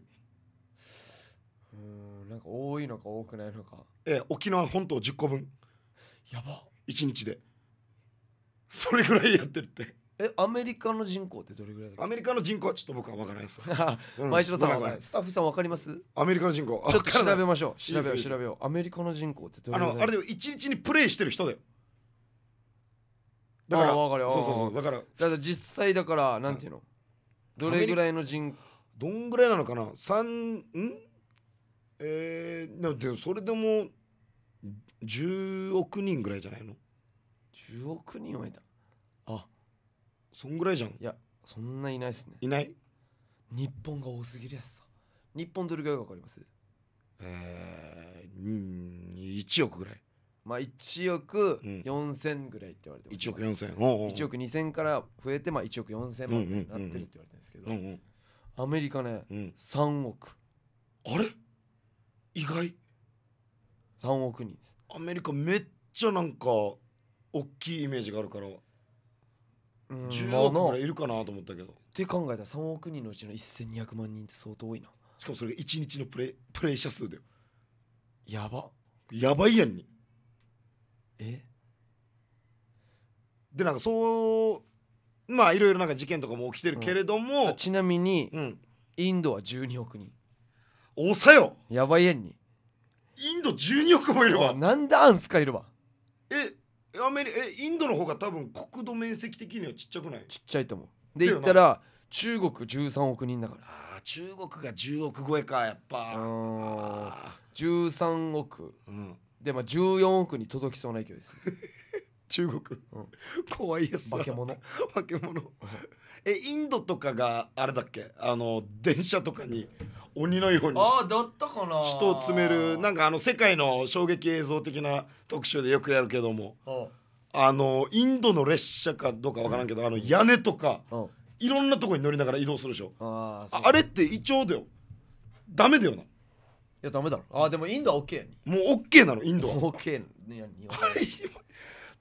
うんなんか多いのか多くないのかえ沖縄本島10個分やば1日でそれぐらいやってるってえアメリカの人口ってどれぐらいだっけアメリカの人口はちょっと僕は分からないです うん前城さんはんスタッフさんわかりますアメリカの人口ちょっと調べましょう調べよう調べようアメリカの人口ってどあれぐらいのあれでも一日にプレイしてる人だよだから分かるよそうそうそうだからから実際だからなんていうのどれぐらいの人口どんぐらいなのかな三んえー、でもそれでも10億人ぐらいじゃないの10億人はいたあそんぐらいじゃんいやそんないないですねいない日本が多すぎるやつさ日本どれぐらいかかりますえー、うん1億ぐらいまあ1億4000ぐらいって言われてます、1億4000 1億2000から増えてまあ1億4000万になってるって言われてるんですけど、アメリカね、うん、3億あれ意外3億人ですアメリカめっちゃなんか大きいイメージがあるから10億ぐらいいるかなと思ったけどって考えたら3億人のうちの1200万人って相当多いなしかもそれが1日のプレイプレイ者数だよやばやばいやんにえでなんかそうまあいろいろなんか事件とかも起きてるけれども、ちなみにうんインドは12億人おさよやばいやんにインド12億もいるわなんでアンスかいるわえアメリえインドの方が多分国土面積的にはちっちゃくないちっちゃいと思うで言ったら中国13億人だからあ中国が10億超えかやっぱん13億、うん、でまあ14億に届きそうな勢いです、中国、うん、怖いやつ化け物化け物えインドとかがあれだっけあの電車とかに鬼のようにあだったかな人を詰めるなんかあの世界の衝撃映像的な特集でよくやるけどもあのインドの列車かどうかわからんけどあの屋根とかいろんなとこに乗りながら移動するでしょああれって一応だよダメだよないやダメだろあでもインドは OK や、ね、もう OK なのインドは OK あれ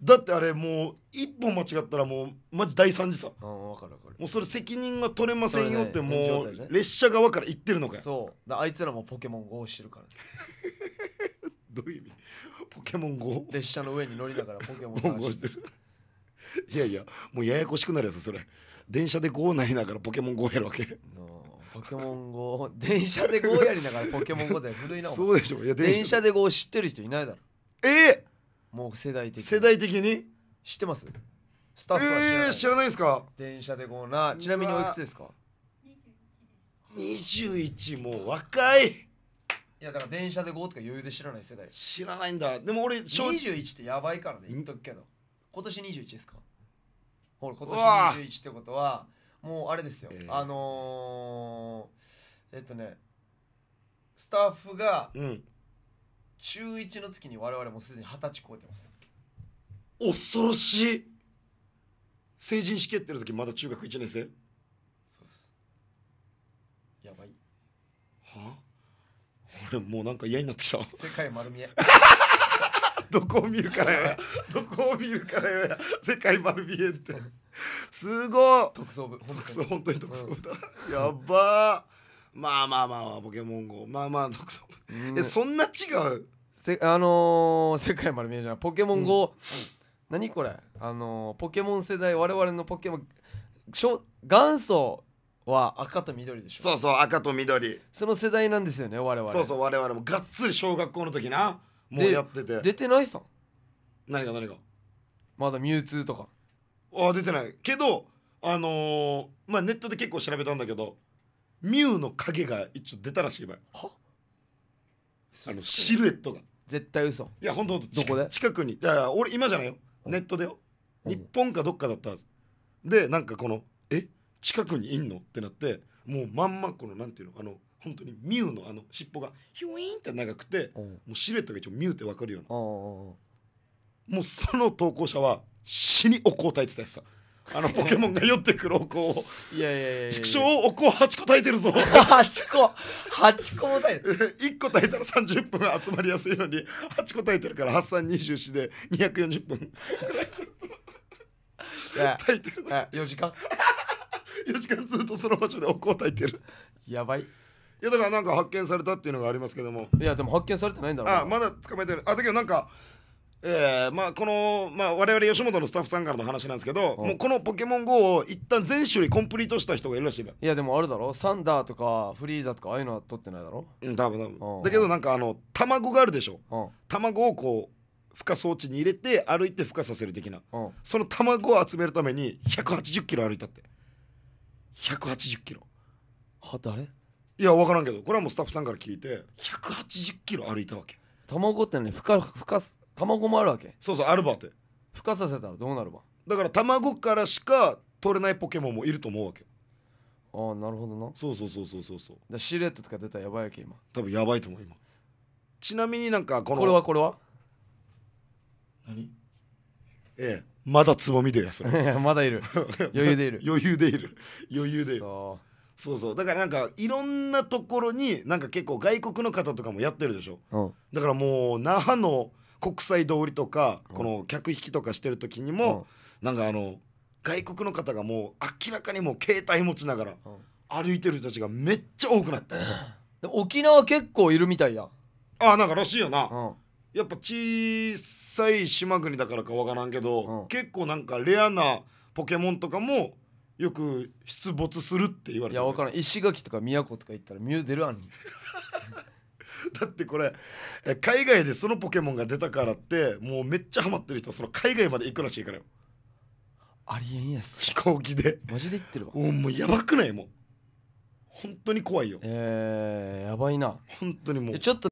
だってあれもう一本間違ったらもうマジ大惨事さもうそれ責任が取れませんよってもう列車側から言ってるのかよそうあいつらもポケモン GO してるから、どういう意味ポケモン GO 列車の上に乗りながらポケモン GO してるいやいやもうややこしくなるやつそれ電車で GO なりながらポケモン GO やるわけポケモン GO 電車で GO やりながらポケモン GO で古いなそうでしょいや電車で GO 知ってる人いないだろええーもう世代的に世代的に知ってますスタッフは知らない,、えー、知らないですか電車でこうなちなみにおいくつですか21もう若いいやだから電車で5とか余裕で知らない世代知らないんだでも俺21ってやばいからね言っとくけど今年21ですかほら今年21ってことはもうあれですよ、えー、あのー、えっとねスタッフが、うん中1の月に我々もすでに二十歳超えてます恐ろしい成人式やってる時まだ中学1年生そうすやばいは俺もうなんか嫌になってきた世界丸見え どこを見るからやどこを見るからや世界丸見えってすごい特捜部特捜本当に特捜部だ、うん、やばまあまあまあまあポケモン GO まあまあ特捜部、うん、えそんな違うせあのー、世界丸見えじゃんポケモン GO、うん、何これあのー、ポケモン世代我々のポケモン元祖は赤と緑でしょそうそう赤と緑その世代なんですよね我々そうそう我々もがっつり小学校の時なもうやってて出てないさ何が何がまだミュウツーとかあ出てないけどあのー、まあネットで結構調べたんだけどミュウの影が一応出たらしいばいはあのシルエットが絶対嘘いや本当どこで近くにだから俺今じゃないよネットでよ日本かどっかだったはずでなんかこのえ近くにいんのってなってもうまんまこのなんていうのあの本当にミュウのあの尻尾がヒュイーンって長くてもうシルエットが一応ミュウって分かるようなもうその投稿者は死にお香をたいてたやつさあのポケモンが酔ってくるお香をいやいやいや畜生お香8個炊いてるぞ8個8個も炊いてる1個 炊いたら30分集まりやすいのに8個炊いてるから8324で240分ぐらいずっと炊いてる4時間4 時間ずっとその場所でお香炊いてるやばいいやだからなんか発見されたっていうのがありますけどもいやでも発見されてないんだろうあまだ捕まえてるあだけどなんかえー、まあこの、まあ、我々吉本のスタッフさんからの話なんですけど、うんもうこの「ポケモン GO」を一旦全種類コンプリートした人がいるらしいいやでもあるだろサンダーとかフリーザとかああいうのは取ってないだろうん多分多う分んだけどなんかあの卵があるでしょう卵をこう孵化装置に入れて歩いて孵化させる的なうんその卵を集めるために180キロ歩いたって180キロは誰いや分からんけどこれはもうスタッフさんから聞いて180キロ歩いたわけ卵ってね孵化孵化す卵もあるわけそうそうアルバって孵化させたらどうなるわだから卵からしか取れないポケモンもいると思うわけああなるほどなそうそうそうそうそうそうだシルエットとか出たらやばいわけ今多分やばいと思う今ちなみになんかこのこれはこれは何ええまだつぼみでやそれ まだいる余裕でいる 余裕でいる余裕でいるそうそうだからなんかいろんなところになんか結構外国の方とかもやってるでしょ、うん、だからもう那覇の国際通りとか、この客引きとかしてる時にも、うなんかあの外国の方がもう明らかにもう携帯持ちながら歩いてる人たちがめっちゃ多くなって、沖縄結構いるみたいやあなんからしいよな、やっぱ小さい島国だからかわからんけど、結構なんかレアなポケモンとかもよく出没するって言われていやからん石垣とか宮古とか行ったらミュー出るあんに だってこれ海外でそのポケモンが出たからってもうめっちゃハマってる人その海外まで行くらしいからよありえんやす飛行機でマジで言ってるわもうやばくないもう本当に怖いよえー、やばいな本当にもうちょっと